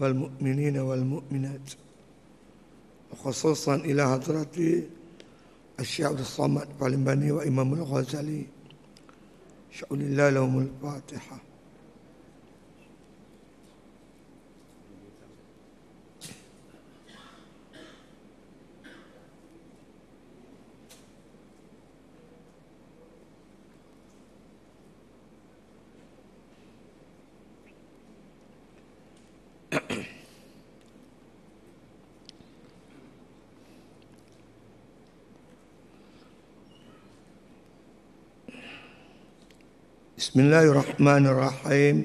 والمؤمنين والمؤمنات وخصوصا إلى حضرة الشيخ عبد الصمد البالمباني وإمام الغزالي شعور الله لهم الفاتحه Bismillahirrahmanirrahim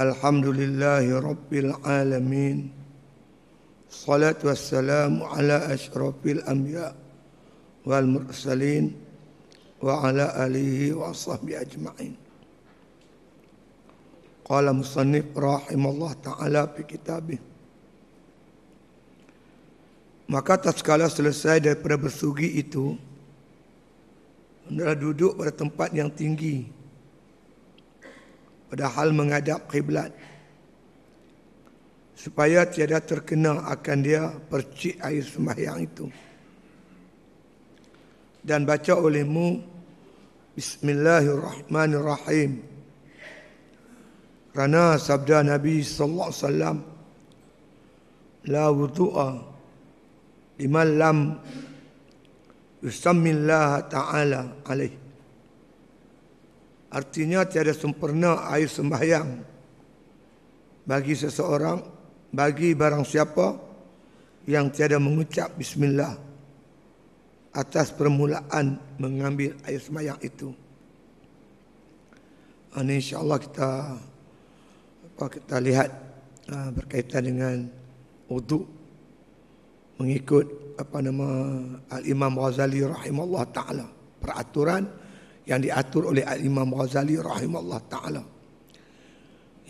Alhamdulillahirrabbilalamin Salatu wassalamu ala ashrafil anbiya wal mursalin Wa ala alihi wa sahbihi ajma'in Qala musannif rahimallah ta'ala fi kitabih Maka tak selesai daripada bersugi itu hendaklah duduk pada tempat yang tinggi padahal menghadap kiblat supaya tiada terkena akan dia percik air sembahyang itu dan baca olehmu bismillahirrahmanirrahim kerana sabda Nabi sallallahu alaihi wasallam la wudu'a liman lam yusammillah ta'ala alaih. Artinya tiada sempurna air sembahyang bagi seseorang, bagi barang siapa yang tiada mengucap bismillah atas permulaan mengambil air sembahyang itu. Ah, ini Allah kita apa kita lihat ah, berkaitan dengan uduk mengikut apa nama Al Imam Ghazali rahimallahu taala peraturan yang diatur oleh Al Imam Ghazali rahimallahu taala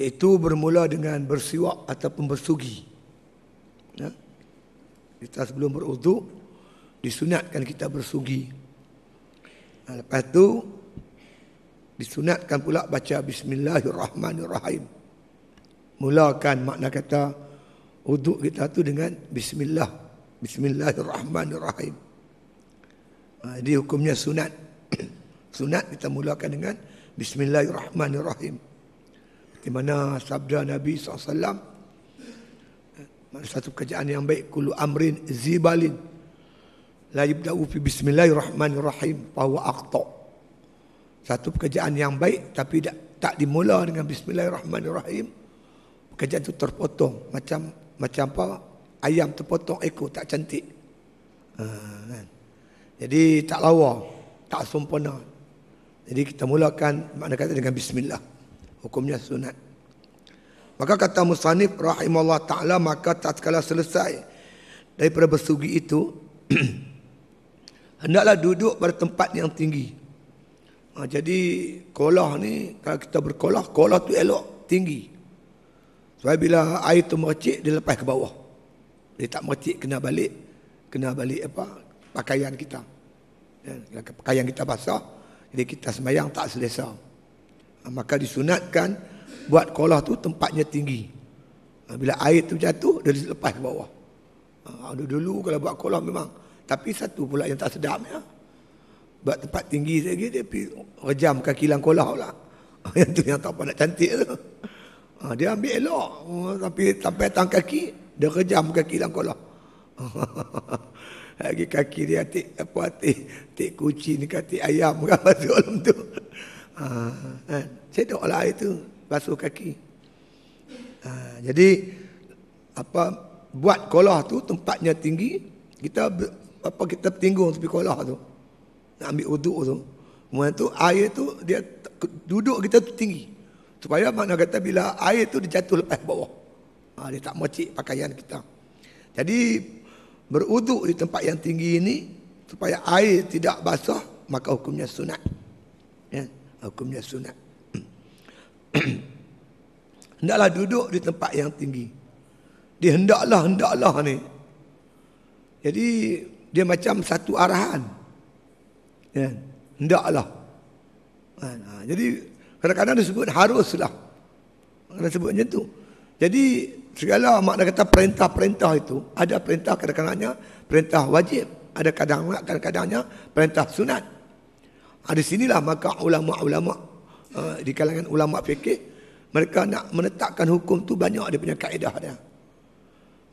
itu bermula dengan bersiwak ataupun bersugi ya kita sebelum beruduk disunatkan kita bersugi nah, ha, lepas tu disunatkan pula baca bismillahirrahmanirrahim mulakan makna kata uduk kita tu dengan bismillah Bismillahirrahmanirrahim. Jadi ah, hukumnya sunat. Sunat kita mulakan dengan Bismillahirrahmanirrahim. Di mana sabda Nabi SAW mana satu kerjaan yang baik kulu amrin zibalin la yibda'u fi bismillahirrahmanirrahim fahuwa aqta satu pekerjaan yang baik tapi tak, tak dimula dengan bismillahirrahmanirrahim pekerjaan itu terpotong macam macam apa ayam terpotong ekor tak cantik. Ha, kan? Jadi tak lawa, tak sempurna. Jadi kita mulakan makna kata dengan bismillah. Hukumnya sunat. Maka kata musannif rahimallahu taala maka tatkala selesai daripada bersugi itu hendaklah duduk pada tempat yang tinggi. Ha, jadi kolah ni kalau kita berkolah, kolah tu elok tinggi. Sebab bila air tu mercik dia lepas ke bawah dia tak mertik kena balik kena balik apa pakaian kita ya, pakaian kita basah jadi kita semayang tak selesa ha, maka disunatkan buat kolah tu tempatnya tinggi ha, bila air tu jatuh dia lepas ke bawah ha, dulu, dulu kalau buat kolah memang tapi satu pula yang tak sedap ya buat tempat tinggi lagi dia pergi rejam kaki lang kolah pula yang tu yang tak pandai cantik tu dia ambil elok tapi sampai tang kaki dia rejam kaki dalam kolam. Lagi kaki dia atik apa atik, atik kucing ke atik ayam ke apa tu dalam tu. Ha, kan. air tu basuh kaki. Ha, jadi apa buat kolah tu tempatnya tinggi, kita apa kita tinggung tepi kolah tu. Nak ambil wuduk tu. Kemudian tu air tu dia duduk kita tu tinggi. Supaya mana kata bila air tu dia jatuh lepas bawah ha, Dia tak mocik pakaian kita Jadi beruduk di tempat yang tinggi ini Supaya air tidak basah Maka hukumnya sunat ya, Hukumnya sunat hmm. Hendaklah duduk di tempat yang tinggi Dia hendaklah, hendaklah ni Jadi dia macam satu arahan ya, Hendaklah ha, ha, Jadi kadang-kadang disebut haruslah Kadang-kadang disebut tu jadi Segala makna kata perintah-perintah itu Ada perintah kadang-kadangnya Perintah wajib Ada kadang-kadangnya perintah sunat ah, Di sinilah maka ulama-ulama eh, Di kalangan ulama fikir Mereka nak menetapkan hukum tu Banyak dia punya kaedah dia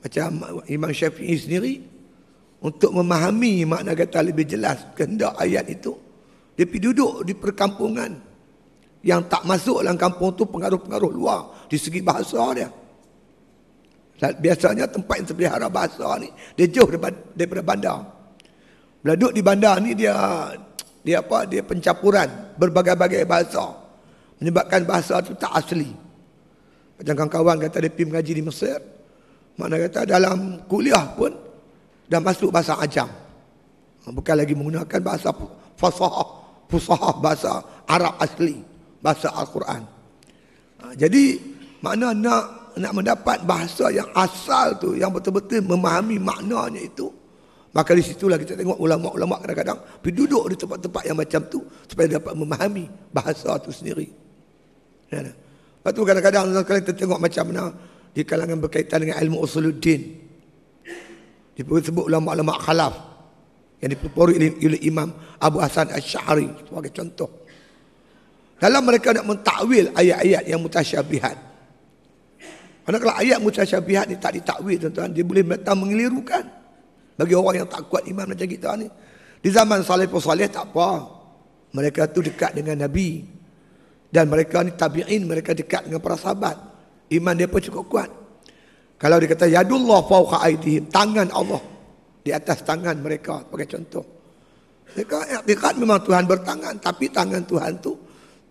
Macam Imam Syafi'i sendiri Untuk memahami makna kata lebih jelas Kehendak ayat itu Dia pergi duduk di perkampungan Yang tak masuk dalam kampung tu Pengaruh-pengaruh luar Di segi bahasa dia Biasanya tempat yang terpelihara bahasa ni dia jauh daripada bandar. Bila duduk di bandar ni dia dia apa dia pencampuran berbagai-bagai bahasa menyebabkan bahasa tu tak asli. Macam kawan-kawan kata dia pergi mengaji di Mesir, mana kata dalam kuliah pun dah masuk bahasa ajam. Bukan lagi menggunakan bahasa fasahah, fasahah bahasa Arab asli, bahasa Al-Quran. Ha, jadi mana nak nak mendapat bahasa yang asal tu yang betul-betul memahami maknanya itu maka di situlah kita tengok ulama-ulama kadang-kadang pergi duduk di tempat-tempat yang macam tu supaya dapat memahami bahasa tu sendiri ya, ya. Lepas tu kadang-kadang kita tengok macam mana di kalangan berkaitan dengan ilmu usuluddin dipanggil sebut ulama-ulama khalaf yang dipuruk oleh Imam Abu Hasan Asy'ari sebagai contoh dalam mereka nak mentakwil ayat-ayat yang mutasyabihat Karena kalau ayat mutasyabihat ni tak ditakwil tuan-tuan, dia boleh datang mengelirukan. Bagi orang yang tak kuat iman macam kita ni. Di zaman salih pun salih tak apa. Mereka tu dekat dengan Nabi. Dan mereka ni tabi'in, mereka dekat dengan para sahabat. Iman dia pun cukup kuat. Kalau dia kata, Yadullah fauqa aidihim, tangan Allah di atas tangan mereka. Sebagai contoh. Mereka iktiqat memang Tuhan bertangan. Tapi tangan Tuhan tu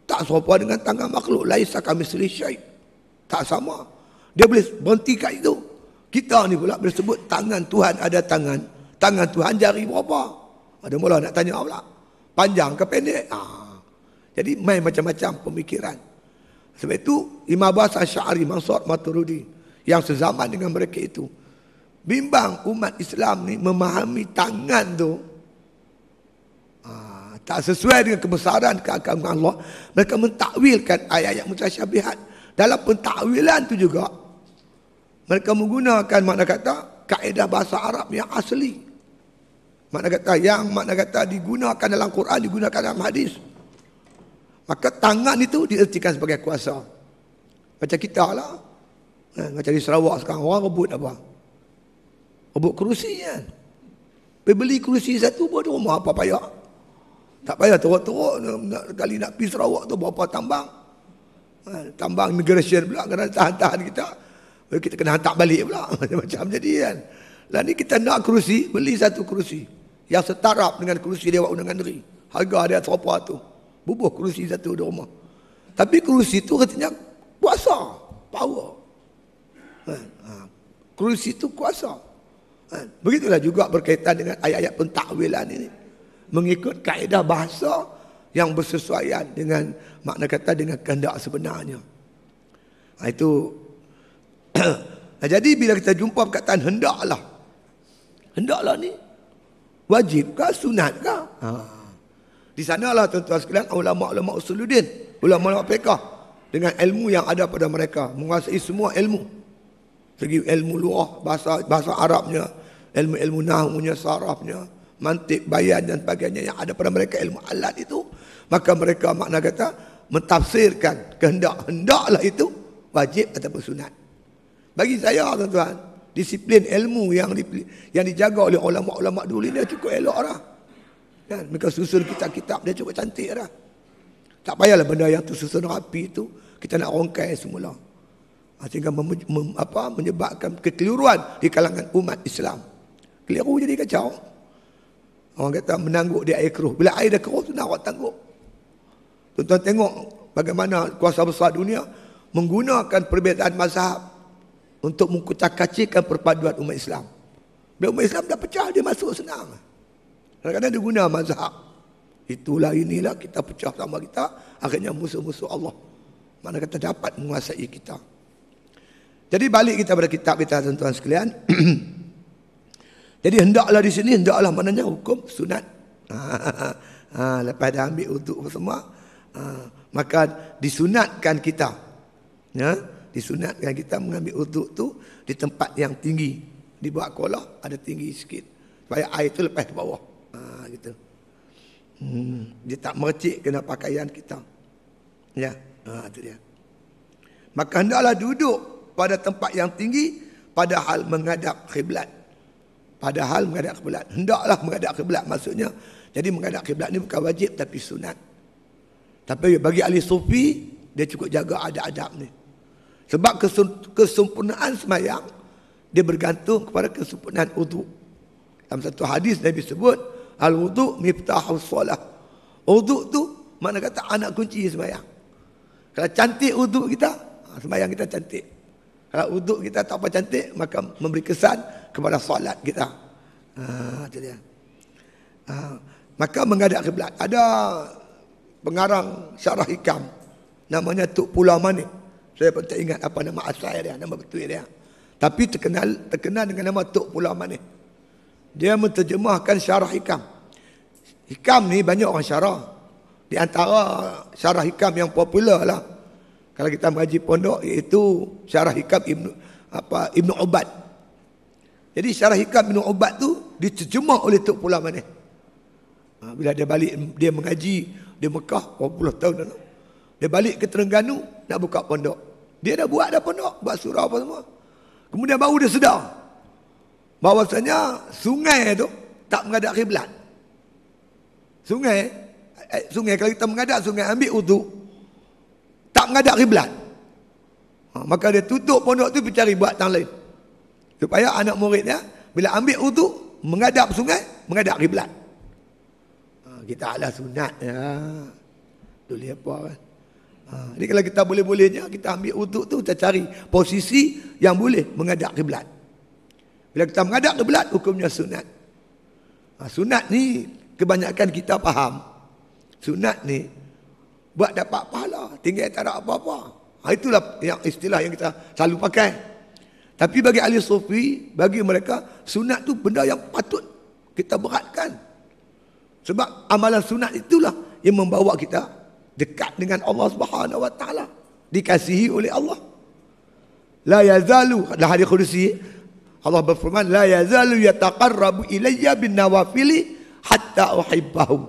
tak serupa dengan tangan makhluk. Laisa kami selisai. Tak Tak sama. Dia boleh berhenti kat itu. Kita ni pula boleh sebut tangan Tuhan ada tangan. Tangan Tuhan jari berapa? Ada mula nak tanya pula. Panjang ke pendek? Ha. Jadi main macam-macam pemikiran. Sebab itu Imam Abbas Asy'ari Mansur Maturidi yang sezaman dengan mereka itu bimbang umat Islam ni memahami tangan tu ha, tak sesuai dengan kebesaran keagungan Allah mereka mentakwilkan ayat-ayat mutasyabihat dalam pentakwilan tu juga mereka menggunakan makna kata kaedah bahasa Arab yang asli. Makna kata yang makna kata digunakan dalam Quran, digunakan dalam hadis. Maka tangan itu diertikan sebagai kuasa. Macam kita lah. Eh, macam di Sarawak sekarang orang rebut apa? Rebut kerusi kan? beli kerusi satu buat rumah apa payah? Tak payah teruk-teruk kali nak pergi Sarawak tu berapa tambang? Eh, tambang immigration pula kena tahan-tahan Kita. Lalu eh, kita kena hantar balik pula Macam-macam jadi kan Lalu ni kita nak kerusi Beli satu kerusi Yang setarap dengan kerusi Dewa Undangan Negeri Harga dia serapa tu Bubuh kerusi satu di rumah Tapi kerusi tu katanya Kuasa Power kan? ha. Kerusi tu kuasa kan? Begitulah juga berkaitan dengan Ayat-ayat pentakwilan ini Mengikut kaedah bahasa Yang bersesuaian dengan Makna kata dengan kehendak sebenarnya ha, Itu nah, jadi bila kita jumpa perkataan hendaklah. Hendaklah ni wajib ke sunat ke? Ha. Di sanalah tuan-tuan sekalian ulama-ulama usuluddin, ulama-ulama fiqh dengan ilmu yang ada pada mereka menguasai semua ilmu. Segi ilmu luah bahasa bahasa Arabnya, ilmu-ilmu nahwunya, sarafnya, mantik, bayan dan sebagainya yang ada pada mereka ilmu alat itu, maka mereka makna kata mentafsirkan kehendak-hendaklah itu wajib ataupun sunat. Bagi saya tuan-tuan, disiplin ilmu yang dipilih, yang dijaga oleh ulama-ulama dulu ini cukup elok dah. Kan? Mereka susun kitab-kitab dia cukup cantik dah. Tak payahlah benda yang tu susun rapi tu kita nak rongkai semula. Ah, sehingga mem, mem, apa, menyebabkan kekeliruan di kalangan umat Islam. Keliru jadi kacau. Orang kata menangguk dia air keruh. Bila air dah keruh tu nak awak tangguk. Tuan-tuan tengok bagaimana kuasa besar dunia menggunakan perbezaan mazhab untuk mengkutak-kacikan perpaduan umat Islam. Bila umat Islam dah pecah, dia masuk senang. Kadang-kadang dia guna mazhab. Itulah inilah kita pecah sama kita. Akhirnya musuh-musuh Allah. Mana kata dapat menguasai kita. Jadi balik kita pada kitab kita tuan-tuan sekalian. Jadi hendaklah di sini, hendaklah maknanya hukum sunat. Ha, lepas dah ambil untuk semua. Ha, maka disunatkan kita. Ya disunatkan kita mengambil uduk tu di tempat yang tinggi. Di bawah kolah ada tinggi sikit. Supaya air tu lepas ke bawah. Ha, gitu. Hmm, dia tak mercik kena pakaian kita. Ya, ha, itu dia. Maka hendaklah duduk pada tempat yang tinggi padahal menghadap kiblat. Padahal menghadap kiblat. Hendaklah menghadap kiblat maksudnya. Jadi menghadap kiblat ni bukan wajib tapi sunat. Tapi bagi ahli sufi dia cukup jaga adab-adab ni. Sebab kesempurnaan semayang dia bergantung kepada kesempurnaan udhu. Dalam satu hadis Nabi sebut al wudu miftahu solah. Udhu tu mana kata anak kunci semayang. Kalau cantik udhu kita, ha, semayang kita cantik. Kalau udhu kita tak apa cantik, maka memberi kesan kepada solat kita. Ha, Ha, maka menghadap kiblat. Ada pengarang syarah hikam namanya Tuk Pulau Manik. Saya pun tak ingat apa nama asal dia, nama betul dia. Tapi terkenal terkenal dengan nama Tok Pulau Manis. Dia menterjemahkan syarah hikam. Hikam ni banyak orang syarah. Di antara syarah hikam yang popular lah. Kalau kita mengaji pondok iaitu syarah hikam Ibn, apa, Ibn Ubat. Jadi syarah hikam Ibn Ubat tu diterjemah oleh Tok Pulau Manis. Ha, bila dia balik, dia mengaji di Mekah 40 tahun dah. Dia balik ke Terengganu nak buka pondok. Dia dah buat dah penuh buat surau apa semua. Kemudian baru dia sedar bahawasanya sungai itu tak menghadap kiblat. Sungai eh, sungai kalau kita menghadap sungai ambil wudu tak menghadap kiblat. Ha, maka dia tutup pondok tu cari buat tang lain. Supaya anak muridnya bila ambil wudu menghadap sungai menghadap kiblat. Ha, kita alah sunat ya. Tu lihat apa kan? Ha, jadi kalau kita boleh-bolehnya, kita ambil wuduk tu, kita cari posisi yang boleh mengadap kiblat. Bila kita mengadap kiblat, hukumnya sunat. Ha, sunat ni kebanyakan kita faham. Sunat ni buat dapat pahala, tinggal tak ada apa-apa. Ha, itulah yang istilah yang kita selalu pakai. Tapi bagi ahli sufi, bagi mereka, sunat tu benda yang patut kita beratkan. Sebab amalan sunat itulah yang membawa kita dekat dengan Allah Subhanahu Wa Taala dikasihi oleh Allah la yazalu la hadis kursi Allah berfirman la yazalu yataqarrabu ilayya bin nawafil hatta uhibbahu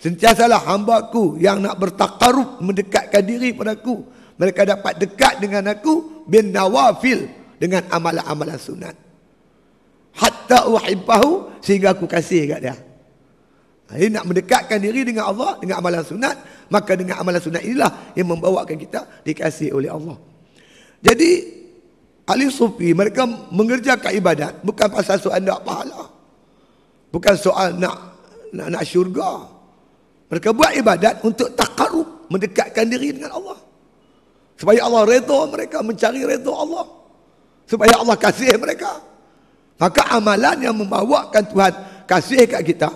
sentiasalah hambaku yang nak bertaqarrub mendekatkan diri padaku mereka dapat dekat dengan aku bin nawafil dengan amalan-amalan sunat hatta uhibbahu sehingga aku kasih kat dia jadi nak mendekatkan diri dengan Allah dengan amalan sunat, maka dengan amalan sunat inilah yang membawakan kita dikasihi oleh Allah. Jadi ahli sufi mereka mengerjakan ibadat bukan pasal soal nak pahala. Bukan soal nak nak, nak syurga. Mereka buat ibadat untuk taqarrub, mendekatkan diri dengan Allah. Supaya Allah redha mereka mencari redha Allah. Supaya Allah kasih mereka. Maka amalan yang membawakan Tuhan kasih kat kita,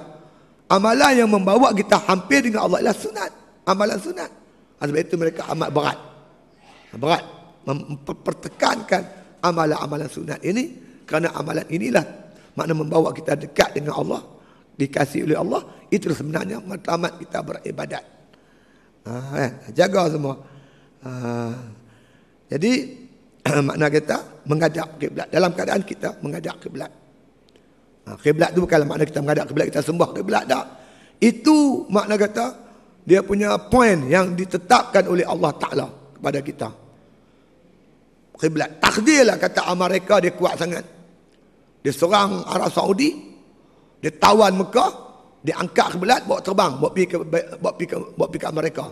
Amalan yang membawa kita hampir dengan Allah ialah sunat. Amalan sunat. Ha, sebab itu mereka amat berat. Ha, berat. Mempertekankan amalan-amalan sunat ini. Kerana amalan inilah makna membawa kita dekat dengan Allah. Dikasih oleh Allah. Itu sebenarnya matlamat kita beribadat. Ha, kan? Jaga semua. Jadi makna kita mengadap kiblat. Dalam keadaan kita mengadap kiblat. Ha, kiblat tu bukan makna kita menghadap kiblat kita sembah kiblat tak. Itu makna kata dia punya point yang ditetapkan oleh Allah Taala kepada kita. Kiblat takdirlah kata Amerika dia kuat sangat. Dia serang Arab Saudi, dia tawan Mekah, dia angkat kiblat bawa terbang, bawa pergi ke bawa pergi ke, bawa pergi ke Amerika.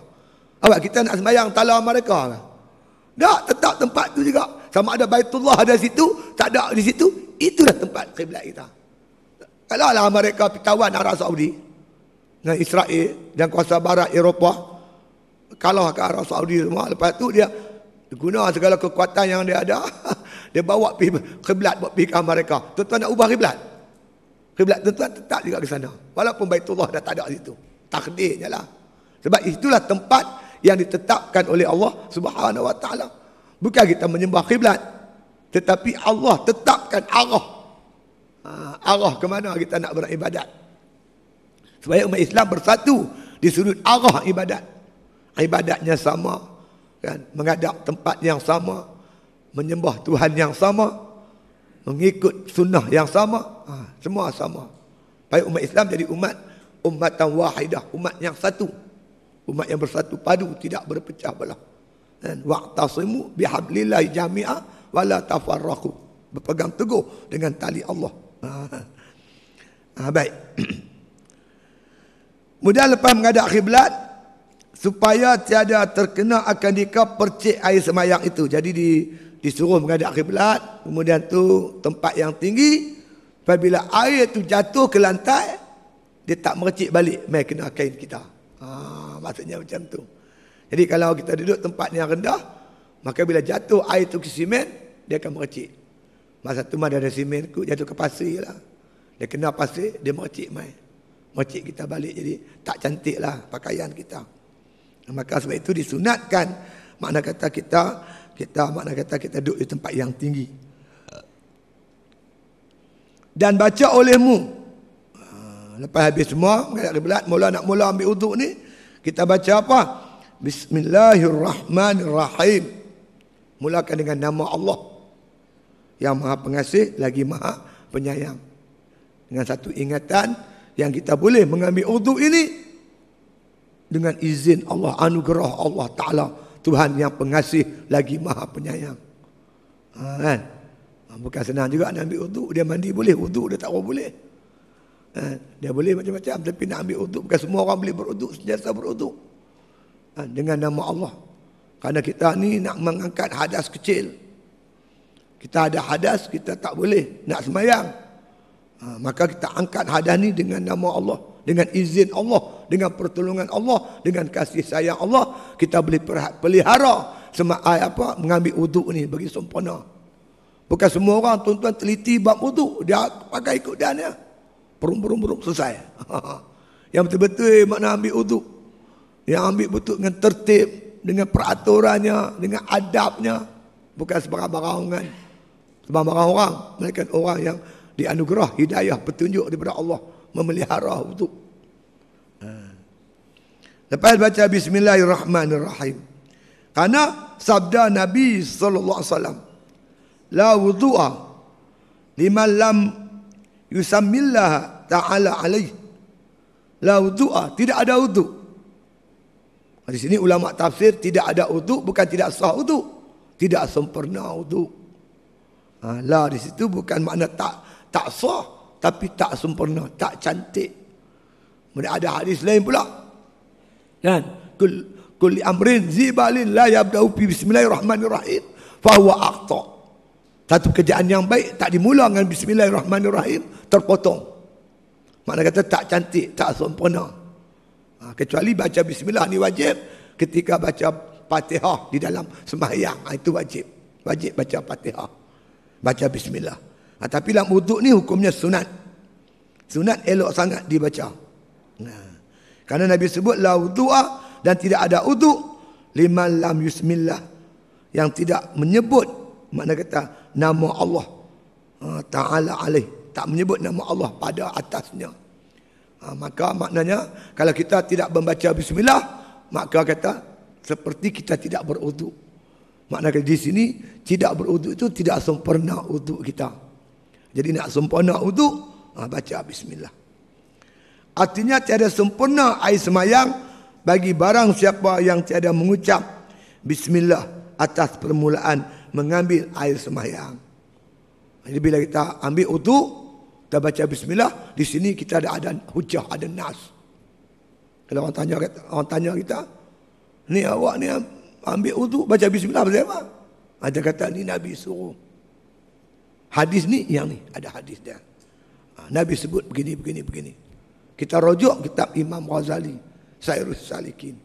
Awak kita nak sembahyang tala Amerika ke? Tak, tetap tempat tu juga. Sama ada Baitullah ada situ, tak ada di situ, itulah tempat kiblat kita. Kalau lah mereka pitawan Arab Saudi dan Israel dan kuasa barat Eropah kalah ke Arab Saudi semua lepas tu dia guna segala kekuatan yang dia ada dia bawa pi kiblat buat pi ke Amerika tuan-tuan nak ubah kiblat kiblat tuan-tuan tetap juga ke sana walaupun Baitullah dah tak ada situ takdirnya lah sebab itulah tempat yang ditetapkan oleh Allah Subhanahu wa taala bukan kita menyembah kiblat tetapi Allah tetapkan arah arah ke mana kita nak beribadat. Supaya umat Islam bersatu di sudut arah ibadat. Ibadatnya sama, kan? menghadap tempat yang sama, menyembah Tuhan yang sama, mengikut sunnah yang sama, ha, semua sama. Supaya umat Islam jadi umat, umatan wahidah, umat yang satu. Umat yang bersatu padu, tidak berpecah belah. Dan waqtasimu bihablillah jami'a wala tafarraqu. Berpegang teguh dengan tali Allah. Ha, baik. Kemudian lepas menghadap kiblat supaya tiada terkena akan dika percik air semayang itu. Jadi di disuruh menghadap kiblat, kemudian tu tempat yang tinggi bila air itu jatuh ke lantai dia tak mercik balik mai kena kain kita. Ha, maksudnya macam tu. Jadi kalau kita duduk tempat yang rendah, maka bila jatuh air itu ke simen, dia akan mercik. Masa tu mana ada simen ku jatuh ke pasir lah. Dia kena pasir, dia mocik mai. Mocik kita balik jadi tak cantik lah pakaian kita. Maka sebab itu disunatkan. Makna kata kita, kita makna kata kita duduk di tempat yang tinggi. Dan baca olehmu. Ah, lepas habis semua, kita kebelat, mula nak mula ambil uduk ni. Kita baca apa? Bismillahirrahmanirrahim. Mulakan dengan nama Allah yang maha pengasih lagi maha penyayang. Dengan satu ingatan yang kita boleh mengambil wudu ini dengan izin Allah anugerah Allah Taala Tuhan yang pengasih lagi maha penyayang. Ha, kan? Ha, bukan senang juga nak ambil wudu dia mandi boleh wudu dia tak boleh. Ha, dia boleh macam-macam tapi nak ambil wudu bukan semua orang boleh berwudu sentiasa berwudu. Ha, dengan nama Allah. Karena kita ni nak mengangkat hadas kecil. Kita ada hadas, kita tak boleh nak semayang. Ha, maka kita angkat hadas ni dengan nama Allah. Dengan izin Allah. Dengan pertolongan Allah. Dengan kasih sayang Allah. Kita boleh pelihara sama apa mengambil uduk ni bagi sempurna. Bukan semua orang tuan-tuan teliti bab uduk. Dia pakai ikut dan ya. Perum-perum-perum selesai. Yang betul-betul makna ambil uduk. Yang ambil betul dengan tertib. Dengan peraturannya. Dengan adabnya. Bukan sebarang-barang kan. Sebab orang-orang, mereka orang yang dianugerah hidayah petunjuk daripada Allah memelihara untuk. Eh. Lepas baca bismillahirrahmanirrahim. Karena sabda Nabi sallallahu alaihi wasallam la wudhu'a liman lam yusamillah ta'ala alaih la wudhu'a tidak ada wudhu di sini ulama tafsir tidak ada wudhu bukan tidak sah wudhu tidak sempurna wudhu Ha, la di situ bukan makna tak tak sah tapi tak sempurna, tak cantik. Mereka ada hadis lain pula. Kan? Kul kulli amrin zibalin la yabda'u fi bismillahirrahmanirrahim fa huwa aqta. Satu kerjaan yang baik tak dimula dengan bismillahirrahmanirrahim terpotong. Makna kata tak cantik, tak sempurna. Ha, kecuali baca bismillah ni wajib ketika baca Fatihah di dalam sembahyang. Ha, itu wajib. Wajib baca Fatihah baca bismillah. Ha, tapi dalam wuduk ni hukumnya sunat. Sunat elok sangat dibaca. Nah. Ha. Karena Nabi sebut la wudu'a dan tidak ada wuduk lima lam yusmillah yang tidak menyebut makna kata nama Allah ha, taala alaih tak menyebut nama Allah pada atasnya. Ha, maka maknanya kalau kita tidak membaca bismillah maka kata seperti kita tidak beruduk. Makna di sini tidak beruduk itu tidak sempurna uduk kita. Jadi nak sempurna uduk, ha, baca bismillah. Artinya tiada sempurna air semayang bagi barang siapa yang tiada mengucap bismillah atas permulaan mengambil air semayang. Jadi bila kita ambil uduk, kita baca bismillah, di sini kita ada, ada hujah, ada nas. Kalau orang tanya, orang tanya kita, ni awak ni Ambil uduk, baca bismillah, baca apa? Ada kata ni Nabi suruh. Hadis ni, yang ni, ada hadis dia. Ha, Nabi sebut begini, begini, begini. Kita rojok kitab Imam Ghazali, Sayyidus Salikin.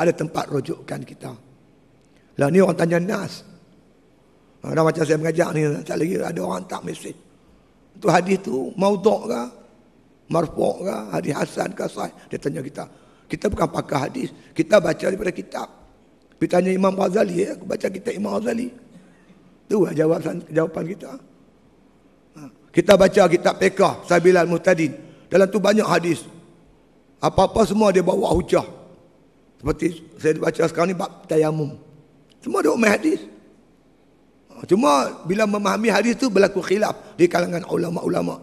Ada tempat rojokkan kita. Lah ni orang tanya Nas. Ada ha, macam saya mengajar ni, tak lagi ada orang tak mesej. Tu hadis tu, maudok kah? Marfok kah? Hadis Hasan kah? Sahih. Dia tanya kita. Kita bukan pakai hadis. Kita baca daripada kitab. Pergi tanya Imam Ghazali, ya, aku baca kitab Imam Ghazali. Itu lah jawapan, jawapan kita. Ha. Kita baca kitab Pekah, Sabilal Mutadin. Dalam tu banyak hadis. Apa-apa semua dia bawa hujah. Seperti saya baca sekarang ni, bab tayamum. Semua dia umat hadis. Ha, cuma bila memahami hadis tu berlaku khilaf di kalangan ulama-ulama.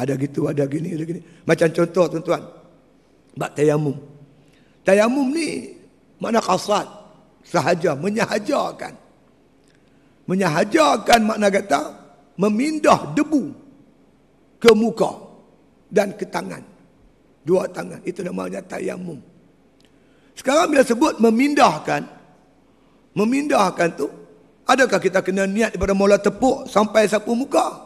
Ada gitu, ada gini, ada gini. Macam contoh tuan-tuan. Bab tayamum. Tayamum ni makna kasat sahaja menyahajakan menyahajakan makna kata memindah debu ke muka dan ke tangan dua tangan itu namanya tayamum sekarang bila sebut memindahkan memindahkan tu adakah kita kena niat daripada mula tepuk sampai sapu muka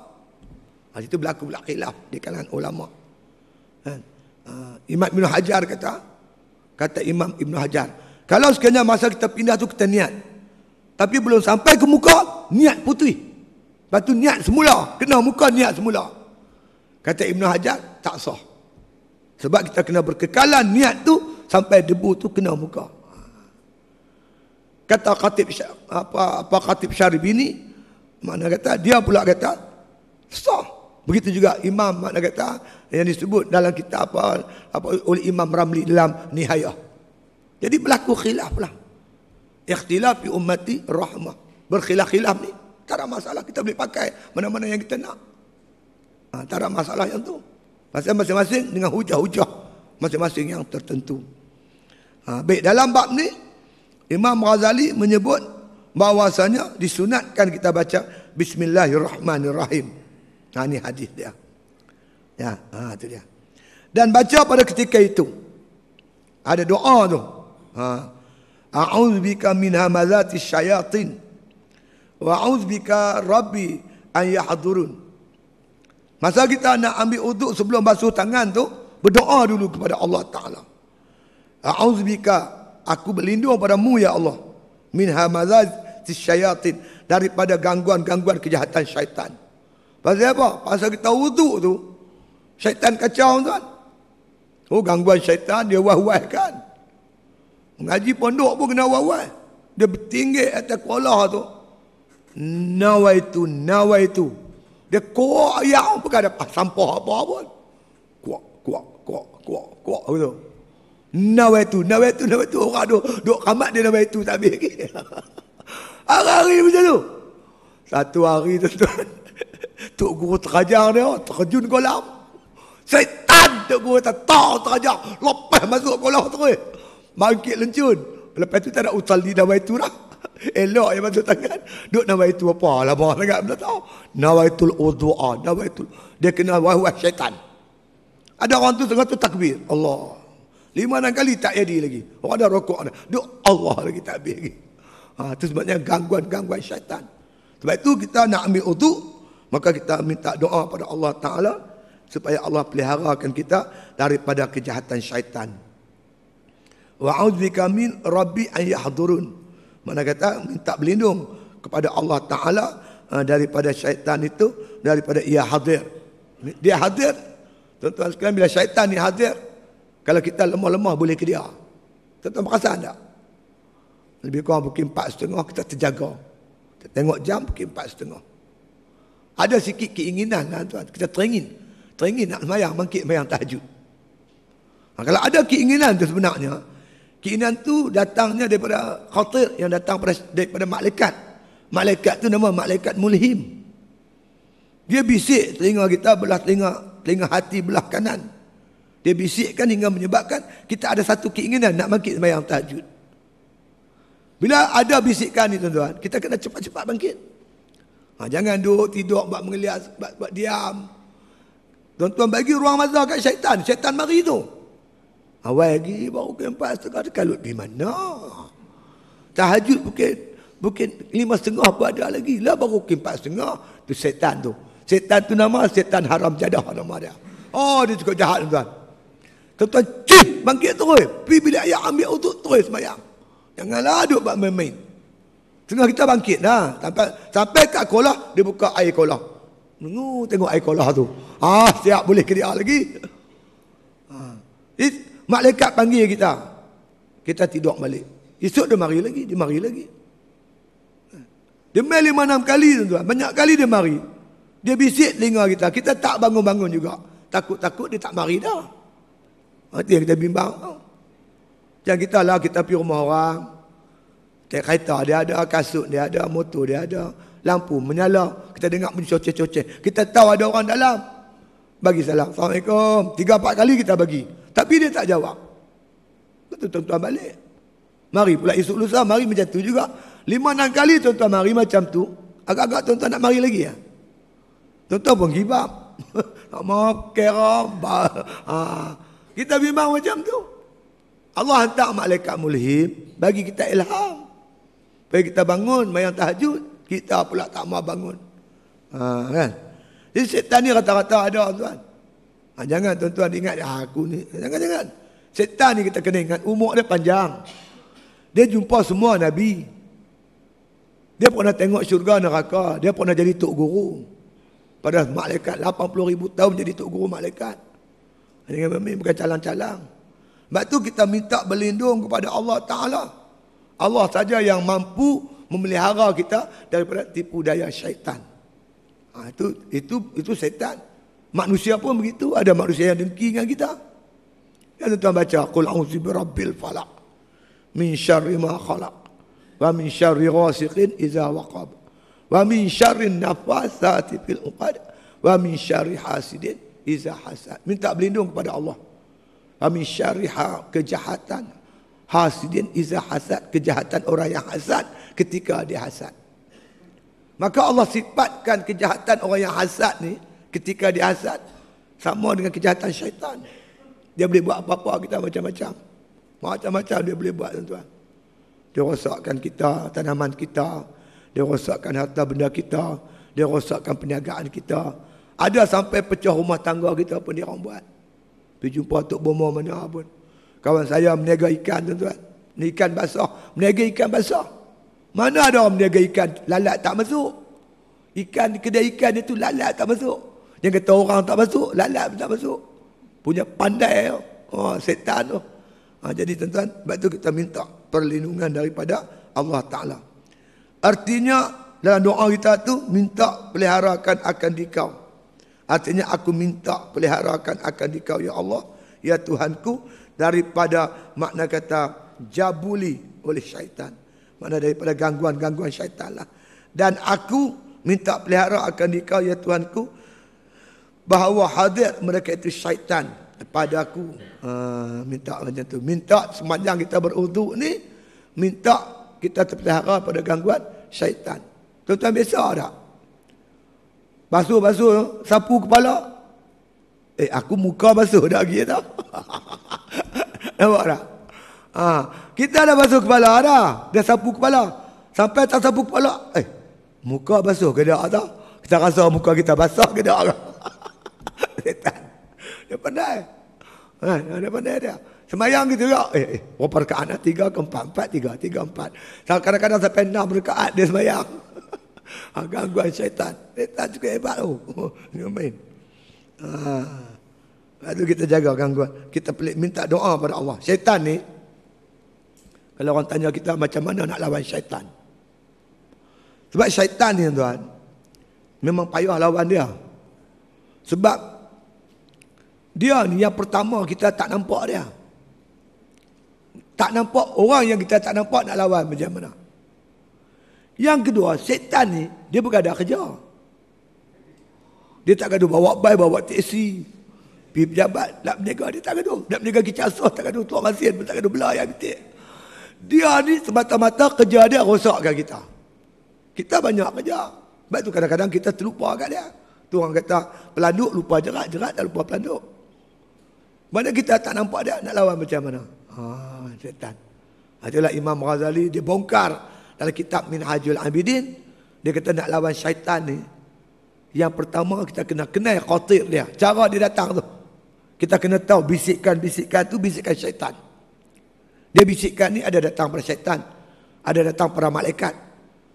ha, itu berlaku pula khilaf di kalangan ulama ha, ha, Imam Ibn Hajar kata kata Imam Ibn Hajar kalau sekiranya masa kita pindah tu kita niat. Tapi belum sampai ke muka, niat putih. Lepas tu niat semula. Kena muka niat semula. Kata Ibn Hajar, tak sah. Sebab kita kena berkekalan niat tu sampai debu tu kena muka. Kata Khatib apa apa Khatib Syarif ini mana kata dia pula kata sah. Begitu juga Imam mana kata yang disebut dalam kitab apa, apa oleh Imam Ramli dalam Nihayah. Jadi berlaku khilaf lah. Ikhtilaf fi ummati rahmah. Berkhilaf-khilaf ni. Tak ada masalah kita boleh pakai mana-mana yang kita nak. Ha, tak ada masalah yang tu. Pasal masing-masing dengan hujah-hujah. Masing-masing yang tertentu. Ha, baik, dalam bab ni. Imam Ghazali menyebut bahawasanya disunatkan kita baca Bismillahirrahmanirrahim. Ha, ini hadis dia. Ya, ha, itu dia. Dan baca pada ketika itu. Ada doa tu. Ha. bika min hamazati syayatin wa bika rabbi an yahdurun. Masa kita nak ambil uduk sebelum basuh tangan tu, berdoa dulu kepada Allah Ta'ala. bika, aku berlindung padamu ya Allah. Min hamazati syayatin. Daripada gangguan-gangguan kejahatan syaitan. Pasal apa? Pasal kita uduk tu, syaitan kacau tuan. Oh gangguan syaitan dia wah-wah kan? Mengaji pondok pun kena awal-awal. Dia bertinggi atas kuala tu. Nawaitu, nawaitu. Dia kuak yang ya pun kan ada ah, sampah apa pun. Kuak, kuak, kuak, kuak, kuak gitu. Nawaitu, nawaitu, nawaitu. Orang tu, duk kamat dia nawaitu tak habis lagi. Hari-hari macam tu. Satu hari tu, tu. Tok guru terajar dia, terjun kolam. Setan Tok guru tak tahu terajar. Lepas masuk kolam tu bangkit lencun. Lepas tu tak nak utal di nama itu lah. Elok yang masuk tangan. Duk nama itu apa lah. Bawah sangat. Belum tahu. Nama itu udu'a. Nama itu. Dia kena wahuah syaitan. Ada orang tu tengah tu takbir. Allah. Lima enam kali tak jadi lagi. Orang ada rokok. Ada. Duk Allah lagi takbir lagi. Ha, itu sebabnya gangguan-gangguan syaitan. Sebab itu kita nak ambil utuh. Maka kita minta doa pada Allah Ta'ala. Supaya Allah peliharakan kita daripada kejahatan syaitan wa'udzu bika min rabbi an yahdurun mana kata minta berlindung kepada Allah taala uh, daripada syaitan itu daripada ia hadir dia hadir tuan-tuan sekalian bila syaitan ni hadir kalau kita lemah-lemah boleh ke dia tuan-tuan merasa tak lebih kurang pukul 4 setengah kita terjaga kita tengok jam pukul 4 setengah ada sikit keinginan lah, tuan kita teringin teringin nak semayang bangkit semayang tahajud ha, kalau ada keinginan tu sebenarnya, Keinginan tu datangnya daripada khatir yang datang daripada malaikat. Malaikat tu nama malaikat mulhim. Dia bisik telinga kita belah telinga, telinga hati belah kanan. Dia bisikkan hingga menyebabkan kita ada satu keinginan nak bangkit sembahyang tahajud. Bila ada bisikan ni tuan-tuan, kita kena cepat-cepat bangkit. Ha, jangan duduk, tidur, buat mengelias, buat, diam. Tuan-tuan bagi ruang mazhar kat syaitan. Syaitan mari tu. Awal lagi baru pukul empat setengah terkalut. Di mana? Tahajud bukan, bukan lima setengah pun ada lagi. Lah baru pukul empat setengah. Itu setan tu. Setan tu nama setan haram jadah nama dia. Oh dia cukup jahat tuan. Tuan-tuan cip bangkit terus. Pergi bila ayah ambil untuk terus semayang. Janganlah duduk buat main-main. Tengah kita bangkit dah. Sampai, sampai kat kolah dia buka air kolah. Tengok, tengok air kolah tu. Ah siap boleh kerja lagi. Ha. Malaikat panggil kita. Kita tidur balik. Esok dia mari lagi, dia mari lagi. Dia mari lima enam kali tu, tuan Banyak kali dia mari. Dia bisik telinga kita. Kita tak bangun-bangun juga. Takut-takut dia tak mari dah. Nanti kita bimbang. Macam kita lah, kita pergi rumah orang. Tak kereta dia ada, kasut dia ada, motor dia ada. Lampu menyala. Kita dengar bunyi coceh-coceh. Kita tahu ada orang dalam. Bagi salam. Assalamualaikum. Tiga, empat kali kita bagi. Tapi dia tak jawab. Betul tuan-tuan balik. Mari pula esok lusa, mari macam tu juga. Lima, enam kali tuan-tuan mari macam tu. Agak-agak tuan-tuan nak mari lagi ya? Tuan-tuan pun kibap. Tak mau keram. Kita bimbang macam tu. Allah hantar malaikat mulhim bagi kita ilham. Bagi kita bangun, mayang tahajud. Kita pula tak mau bangun. Ha, kan? Jadi setan ni rata-rata ada tuan. Ha, jangan tuan-tuan ingat ah, aku ni. Jangan-jangan. Setan ni kita kena ingat. Umur dia panjang. Dia jumpa semua Nabi. Dia pernah tengok syurga neraka. Dia pernah jadi tok guru. Pada malaikat 80 ribu tahun jadi tok guru malaikat. Dengan bermain bukan calang-calang. Sebab tu kita minta berlindung kepada Allah Ta'ala. Allah saja yang mampu memelihara kita daripada tipu daya syaitan. Ha, itu, itu, itu setan. Manusia pun begitu, ada manusia yang dengki dengan kita. Dan ya, tuan baca qul a'udzu birabbil falaq min syarri ma khalaq wa min syarri ghasiqin idza waqab wa min syarri nafasati fil uqad wa min syarri hasidin idza hasad. Minta berlindung kepada Allah. Wa min syarri ha, kejahatan hasidin idza hasad, kejahatan orang yang hasad ketika dia hasad. Maka Allah sifatkan kejahatan orang yang hasad ni ketika dia hasad sama dengan kejahatan syaitan dia boleh buat apa-apa kita macam-macam macam-macam dia boleh buat tuan-tuan dia rosakkan kita tanaman kita dia rosakkan harta benda kita dia rosakkan perniagaan kita ada sampai pecah rumah tangga kita pun dia orang buat pergi jumpa tok bomo mana pun kawan saya meniaga ikan tuan-tuan ikan basah meniaga ikan basah mana ada orang meniaga ikan lalat tak masuk ikan kedai ikan itu lalat tak masuk yang kata orang tak masuk, lalat tak masuk. Punya pandai tu. Oh, eh. ha, setan tu. Ha, jadi tuan-tuan, sebab tu kita minta perlindungan daripada Allah Ta'ala. Artinya, dalam doa kita tu, minta peliharakan akan dikau. Artinya, aku minta peliharakan akan dikau, Ya Allah, Ya Tuhanku, daripada makna kata jabuli oleh syaitan. Makna daripada gangguan-gangguan syaitan lah. Dan aku minta pelihara akan dikau, Ya Tuhanku, bahawa hadir mereka itu syaitan pada aku uh, minta macam tu minta semanjang kita beruduk ni minta kita terpelihara pada gangguan syaitan tuan-tuan biasa tak basuh-basuh sapu kepala eh aku muka basuh dah lagi tau nampak tak ha, kita dah basuh kepala dah dah sapu kepala sampai tak sapu kepala eh muka basuh ke tak kita rasa muka kita basah ke tak setan. Dia pandai. Ha, dia pandai dia. Semayang gitu juga. Eh, eh, berapa rekaat? Eh? Tiga ke empat? Empat, tiga, tiga, empat. Kadang-kadang sampai enam rekaat dia semayang. Ha, gangguan syaitan. Syaitan juga hebat tu. Dia main. Ha. Ah. Lalu kita jaga gangguan. Kita pelik minta doa pada Allah. Syaitan ni, kalau orang tanya kita macam mana nak lawan syaitan. Sebab syaitan ni tuan, memang payah lawan dia. Sebab dia ni yang pertama kita tak nampak dia. Tak nampak orang yang kita tak nampak nak lawan macam mana. Yang kedua, setan ni dia bukan ada kerja. Dia tak gaduh bawa bay, bawa teksi. Pergi pejabat, nak berniaga dia tak gaduh. Nak berniaga kicasah tak gaduh. Tuan Masin pun tak gaduh belah yang titik. Dia ni semata-mata kerja dia rosakkan kita. Kita banyak kerja. Sebab tu kadang-kadang kita terlupa kat dia. Tu orang kata pelanduk lupa jerat, jerat dan lupa pelanduk. Mana kita tak nampak dia nak lawan macam mana? Ha, setan. Ha, itulah Imam Ghazali dia bongkar dalam kitab Minhajul Abidin dia kata nak lawan syaitan ni yang pertama kita kena kenal qatir dia. Cara dia datang tu. Kita kena tahu bisikan-bisikan tu bisikan syaitan. Dia bisikan ni ada datang pada syaitan. Ada datang pada malaikat.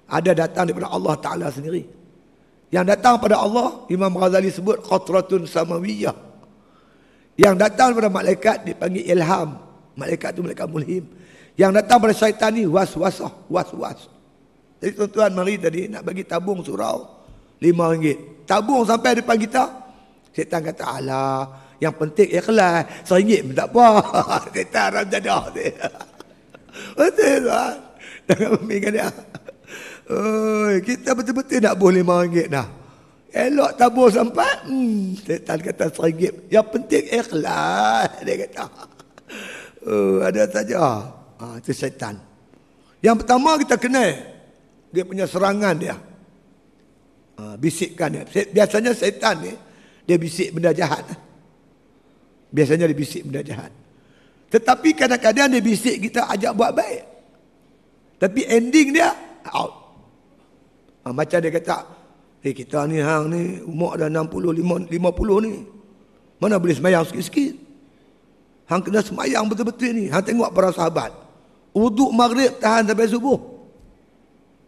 Ada datang daripada Allah Ta'ala sendiri. Yang datang pada Allah, Imam Ghazali sebut, Qatratun Samawiyah. Yang datang kepada malaikat dipanggil ilham. Malaikat itu malaikat mulhim. Yang datang kepada syaitan ini was-wasah, was-was. Jadi tuan-tuan mari tadi nak bagi tabung surau lima ringgit, Tabung sampai depan kita. Syaitan kata, Allah, yang penting ikhlas. RM1 pun tak apa. Kita haram jadah. Betul tuan. Jangan memikirkan dia. Oh, kita betul-betul nak boleh RM5 dah. Elok tabur sempat, hmm, setan kata serigip. Yang penting ikhlas, dia kata. Oh ada saja. Ha, itu setan. Yang pertama kita kenal, dia punya serangan dia. Ha, bisikkan dia. Biasanya setan ni, dia bisik benda jahat. Biasanya dia bisik benda jahat. Tetapi kadang-kadang dia bisik kita ajak buat baik. Tapi ending dia, out. Ha, macam dia kata, Eh kita ni hang ni umur dah 60 50 ni. Mana boleh semayang sikit-sikit? Hang kena semayang betul-betul ni. Hang tengok para sahabat. Uduk maghrib tahan sampai subuh.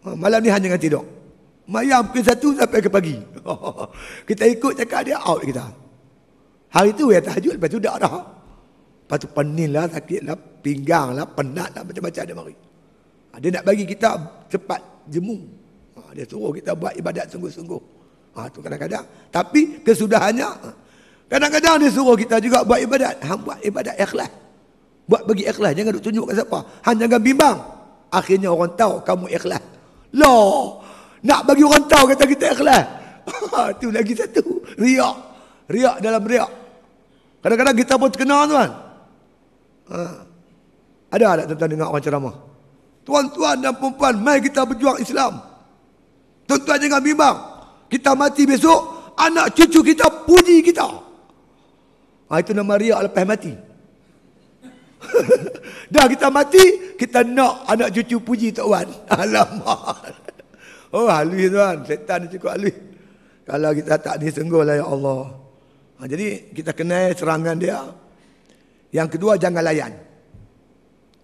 Ha, malam ni hang jangan tidur. Mayang pukul satu sampai ke pagi. kita ikut cakap dia out kita. Hari tu ya tahajud lepas tu dah dah. Lepas tu penin lah, sakit lah, pinggang lah, penat lah macam-macam dia mari. Ha, dia nak bagi kita cepat jemur dia suruh kita buat ibadat sungguh-sungguh. Ha, tu kadang-kadang. Tapi kesudahannya, ha. kadang-kadang dia suruh kita juga buat ibadat. Ha, buat ibadat ikhlas. Buat bagi ikhlas. Jangan duk tunjuk ke siapa. Ha, jangan bimbang. Akhirnya orang tahu kamu ikhlas. Loh. Nak bagi orang tahu kata kita ikhlas. Itu ha, lagi satu. Riak. Riak dalam riak. Kadang-kadang kita pun terkenal tuan. Ha. Ada tak tuan dengar orang ceramah? Tuan-tuan dan perempuan, mari kita berjuang Islam. Tuan-tuan jangan bimbang. Kita mati besok, anak cucu kita puji kita. Ha, itu nama riak lepas mati. Dah kita mati, kita nak anak cucu puji tuan. Alamak. Oh, halus ya, tuan. Setan ni cukup halus. Kalau kita tak disenggol sungguhlah ya Allah. Ha, jadi kita kenal serangan dia. Yang kedua jangan layan.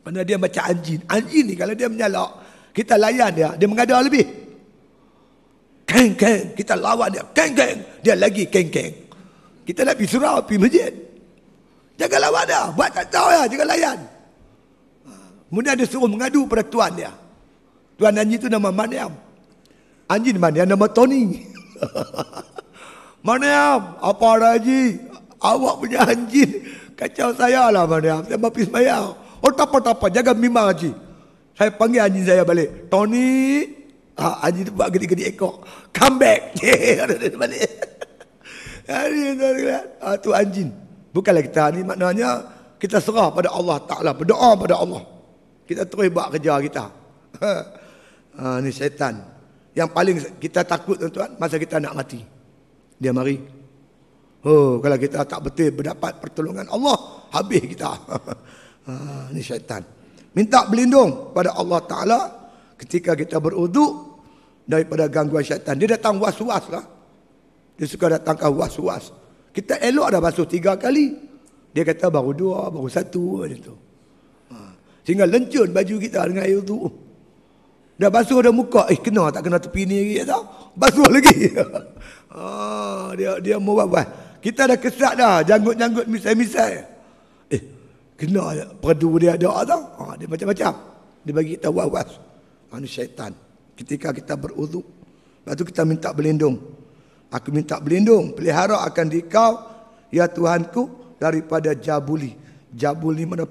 Karena dia macam anjing. Anjing ni kalau dia menyalak, kita layan dia, dia mengada lebih keng keng kita lawan dia keng keng dia lagi keng keng kita nak pergi surau pergi masjid jangan lawan dia buat tak tahu ya lah. jaga layan ha. kemudian dia suruh mengadu pada tuan dia tuan anji itu nama Maniam anji Maniam nama Tony Maniam apa ada awak punya anji kacau saya lah Maniam saya mampis mayang oh tak apa-apa jaga mimang anji saya panggil anjing saya balik Tony Ha, Haji tu buat gedik-gedik ekor. Come back. Ada dia balik. Hari ha, tu anjing. Bukanlah kita ni maknanya kita serah pada Allah Taala, berdoa pada Allah. Kita terus buat kerja kita. ha, ni syaitan. Yang paling kita takut tuan-tuan masa kita nak mati. Dia mari. Oh, kalau kita tak betul berdapat pertolongan Allah, habis kita. Ini ha, ni syaitan. Minta berlindung pada Allah Taala ketika kita beruduk daripada gangguan syaitan. Dia datang was-was lah. Dia suka datangkan was-was. Kita elok dah basuh tiga kali. Dia kata baru dua, baru satu. Gitu. Ha. Sehingga lencun baju kita dengan air tu. Dah basuh dah muka. Eh, kena tak kena tepi ni lagi. Tak? Basuh lagi. ah, dia dia mau buat Kita dah kesat dah. Janggut-janggut misai-misai. Eh, kena perdu dia ada tau. Ah, ha, dia macam-macam. Dia bagi kita was-was manusia syaitan ketika kita beruduk lepas tu kita minta berlindung aku minta berlindung pelihara akan di kau ya Tuhanku daripada jabuli jabuli mana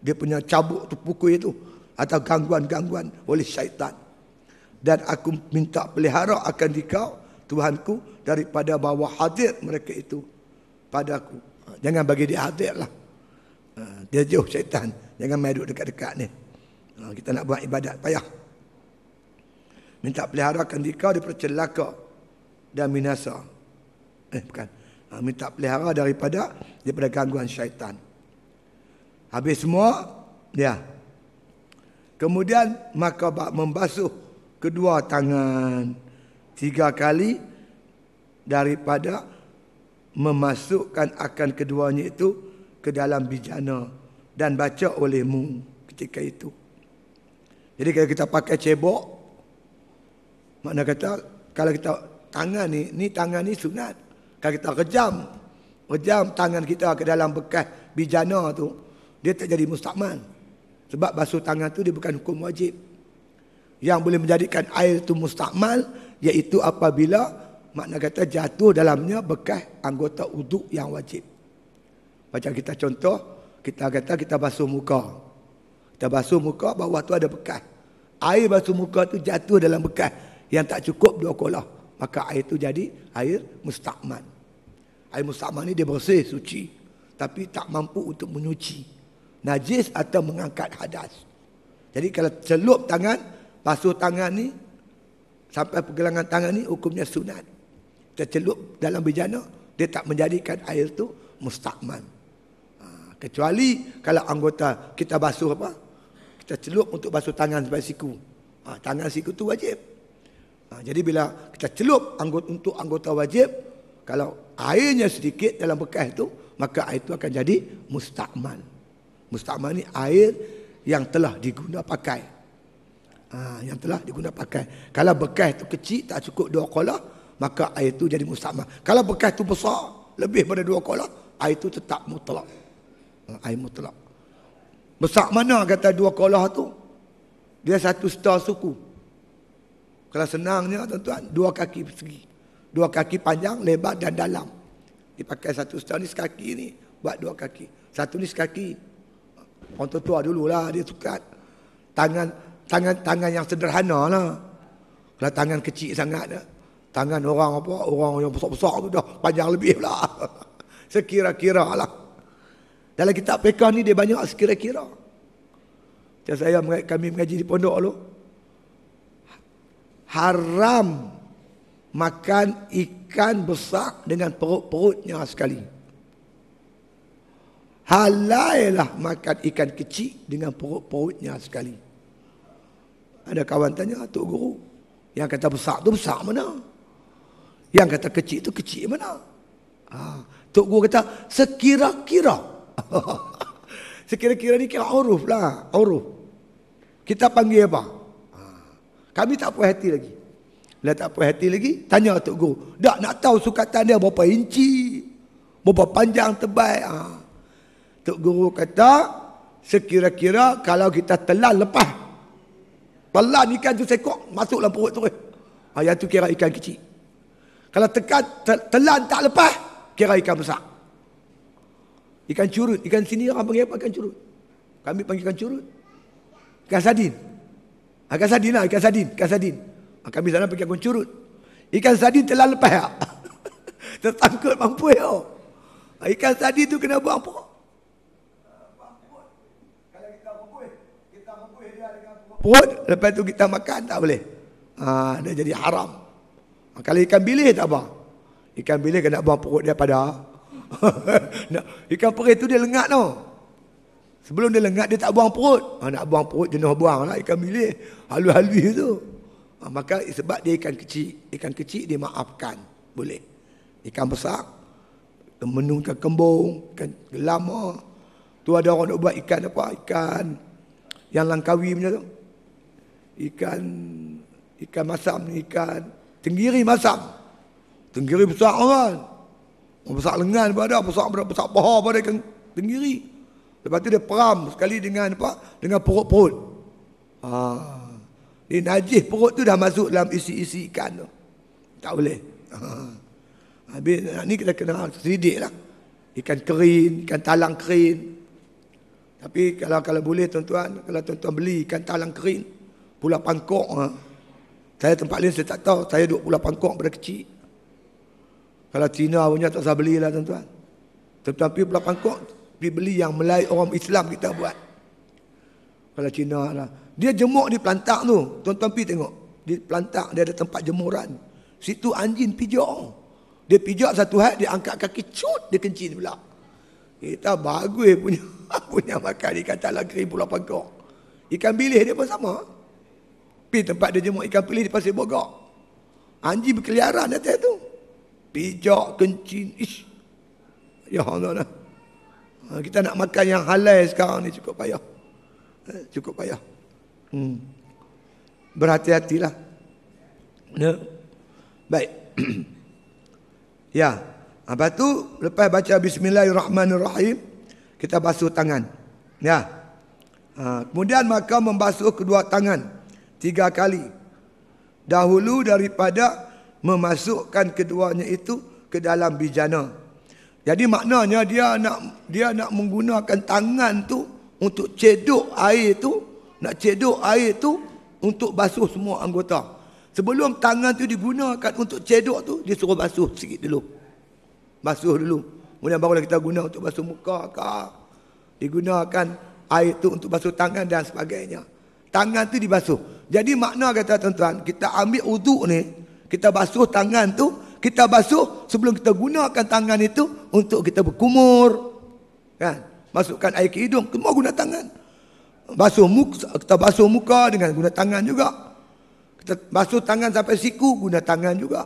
dia punya cabuk tu pukul itu atau gangguan-gangguan oleh syaitan dan aku minta pelihara akan di kau Tuhanku daripada bawa hadir mereka itu padaku jangan bagi dia hadir lah ah, dia jauh syaitan jangan main duduk dekat-dekat ni ah, kita nak buat ibadat payah minta peliharakan diri kau daripada celaka dan minasa, Eh bukan. Ha, minta pelihara daripada daripada gangguan syaitan. Habis semua ya. Kemudian maka bak membasuh kedua tangan tiga kali daripada memasukkan akan keduanya itu ke dalam bijana dan baca olehmu ketika itu. Jadi kalau kita pakai cebok Makna kata kalau kita tangan ni, ni tangan ni sunat. Kalau kita rejam, rejam tangan kita ke dalam bekas bijana tu, dia tak jadi mustakman. Sebab basuh tangan tu dia bukan hukum wajib. Yang boleh menjadikan air tu mustakmal iaitu apabila makna kata jatuh dalamnya bekas anggota uduk yang wajib. Macam kita contoh, kita kata kita basuh muka. Kita basuh muka bawah tu ada bekas. Air basuh muka tu jatuh dalam bekas yang tak cukup dua kolah maka air itu jadi air mustakman air mustakman ni dia bersih suci tapi tak mampu untuk menyuci najis atau mengangkat hadas jadi kalau celup tangan basuh tangan ni sampai pergelangan tangan ni hukumnya sunat tercelup dalam bejana dia tak menjadikan air tu mustakman ha, kecuali kalau anggota kita basuh apa kita celup untuk basuh tangan sampai siku ha, tangan siku tu wajib Ha, jadi bila kita celup anggota untuk anggota wajib, kalau airnya sedikit dalam bekas itu, maka air itu akan jadi mustakman. Mustakman ni air yang telah diguna pakai. Ha, yang telah diguna pakai. Kalau bekas itu kecil, tak cukup dua kolah, maka air itu jadi mustakman. Kalau bekas itu besar, lebih pada dua kolah, air itu tetap mutlak. Ha, air mutlak. Besar mana kata dua kolah tu? Dia satu setar suku. Kalau senangnya tuan-tuan, dua kaki segi, Dua kaki panjang, lebar dan dalam. Dipakai satu setahun ni sekaki ni, buat dua kaki. Satu ni sekaki. Orang tua, -tua dululah dia suka Tangan tangan tangan yang sederhana lah. Kalau tangan kecil sangat lah. Tangan orang apa, orang yang besar-besar tu dah panjang lebih lah. Sekira-kira lah. Dalam kitab pekah ni dia banyak sekira-kira. Macam saya kami mengaji di pondok tu haram makan ikan besar dengan perut-perutnya sekali. Halailah makan ikan kecil dengan perut-perutnya sekali. Ada kawan tanya, Tok Guru, yang kata besar tu besar mana? Yang kata kecil tu kecil mana? Ha. Tok Guru kata, sekira-kira. sekira-kira ni kira uruf lah, uruf. Kita panggil apa? Kami tak puas hati lagi. Bila tak puas hati lagi, tanya Tok Guru. Tak nak tahu sukatan dia berapa inci. Berapa panjang tebal. Ha. Tok Guru kata, sekira-kira kalau kita telan lepas. Pelan ikan tu sekok, masuk dalam perut tu. Ha, yang tu kira ikan kecil. Kalau tekan, telan tak lepas, kira ikan besar. Ikan curut. Ikan sini orang panggil apa? Ikan curut. Kami panggil ikan curut. Ikan sardin. Ikan sardin lah, ikan sardin. Ikan sardin. Ah, kami sana pergi akun curut. Ikan sardin telah lepas. Ya. Tertangkut mampu. Yo. Ya. Ah, ikan sardin tu kena buat apa? Put, lepas tu kita makan tak boleh. Ha, ah, dia jadi haram. Kalau ikan bilis tak apa. Ikan bilis kena buang perut dia pada. ikan perih tu dia lengat tau. No. Sebelum dia lengat, dia tak buang perut. Ha, nak buang perut, jenuh buang lah ikan bilis. Halu-halu itu. Ha, ah, maka sebab dia ikan kecil. Ikan kecil dia maafkan. Boleh. Ikan besar. Menung ikan kembung. Ikan lama. Tu ada orang nak buat ikan apa? Ikan yang langkawi macam tu. Ikan ikan masam ni ikan tenggiri masam. Tenggiri besar kan. Besar lengan pada, besar besar, besar paha pada ikan tenggiri. Lepas tu dia peram sekali dengan apa? Dengan perut-perut. Ha. Ah. Ini najis perut tu dah masuk dalam isi-isi ikan tu. Tak boleh. Ha. Habis ni kita kena sidik lah. Ikan kering, ikan talang kering. Tapi kalau kalau boleh tuan-tuan, kalau tuan-tuan beli ikan talang kering, pulau pangkok. Ha. Ah. Saya tempat lain saya tak tahu, saya duduk pulau pangkok pada kecil. Kalau Cina punya tak usah belilah tuan-tuan. Tetapi pulau pangkok dibeli yang Melayu orang Islam kita buat. Kalau Cina lah. Dia jemur di pelantak tu. Tuan-tuan pergi tengok. Di pelantak dia ada tempat jemuran. Situ anjing pijak. Dia pijak satu hari dia angkat kaki cut dia kencin pula. Kita bagus punya punya makan ikan talang kering pulau pangkok. Ikan bilis dia pun sama. Pi tempat dia jemur ikan bilis di pasir bogak. Anjing berkeliaran atas tu. Pijak kencin. Ish. Ya Allah. Nah. Ha, kita nak makan yang halal sekarang ni cukup payah. Eh, cukup payah. Hmm. Berhati-hatilah. Ya. Baik. ya. Apa tu? Lepas baca bismillahirrahmanirrahim, kita basuh tangan. Ya. Ha. kemudian maka membasuh kedua tangan tiga kali. Dahulu daripada memasukkan keduanya itu ke dalam bijana. Jadi maknanya dia nak dia nak menggunakan tangan tu untuk cedok air tu, nak cedok air tu untuk basuh semua anggota. Sebelum tangan tu digunakan untuk cedok tu, dia suruh basuh sikit dulu. Basuh dulu. Kemudian barulah kita guna untuk basuh muka ke. Digunakan air tu untuk basuh tangan dan sebagainya. Tangan tu dibasuh. Jadi makna kata tuan-tuan, kita ambil uduk ni, kita basuh tangan tu, kita basuh sebelum kita gunakan tangan itu untuk kita berkumur. Kan? Masukkan air ke hidung, semua guna tangan. Basuh muka, kita basuh muka dengan guna tangan juga. Kita basuh tangan sampai siku guna tangan juga.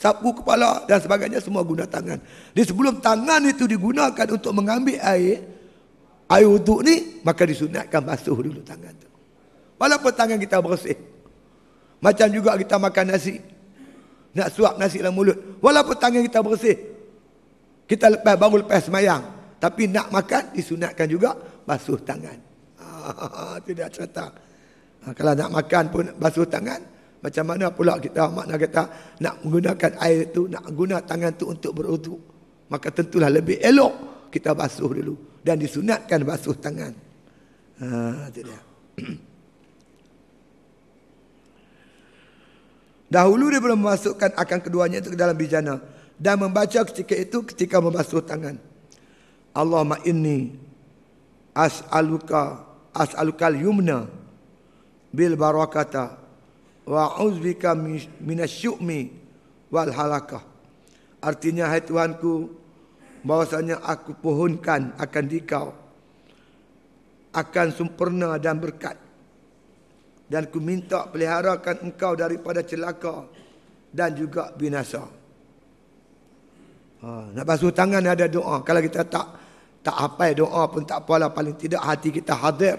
Sapu kepala dan sebagainya semua guna tangan. Di sebelum tangan itu digunakan untuk mengambil air, air wuduk ni maka disunatkan basuh dulu tangan tu. Walaupun tangan kita bersih. Macam juga kita makan nasi, nak suap nasi dalam mulut. Walaupun tangan kita bersih. Kita lepas baru lepas semayang. Tapi nak makan, disunatkan juga basuh tangan. Ah, tidak cerita. Ah, kalau nak makan pun basuh tangan. Macam mana pula kita makna kata nak menggunakan air itu, nak guna tangan itu untuk beruduk. Maka tentulah lebih elok kita basuh dulu. Dan disunatkan basuh tangan. Ha, dia. Dahulu dia belum memasukkan akan keduanya itu ke dalam bijana dan membaca ketika itu ketika membasuh tangan. ini as aluka as alukal yumna bil barakata wa a'udzubika mina syumi wal halakah. Artinya hai Tuhanku bahasanya aku pohonkan akan dikau akan sempurna dan berkat dan ku minta peliharakan engkau daripada celaka dan juga binasa. Ha, nak basuh tangan ada doa. Kalau kita tak tak hafal doa pun tak apalah paling tidak hati kita hadir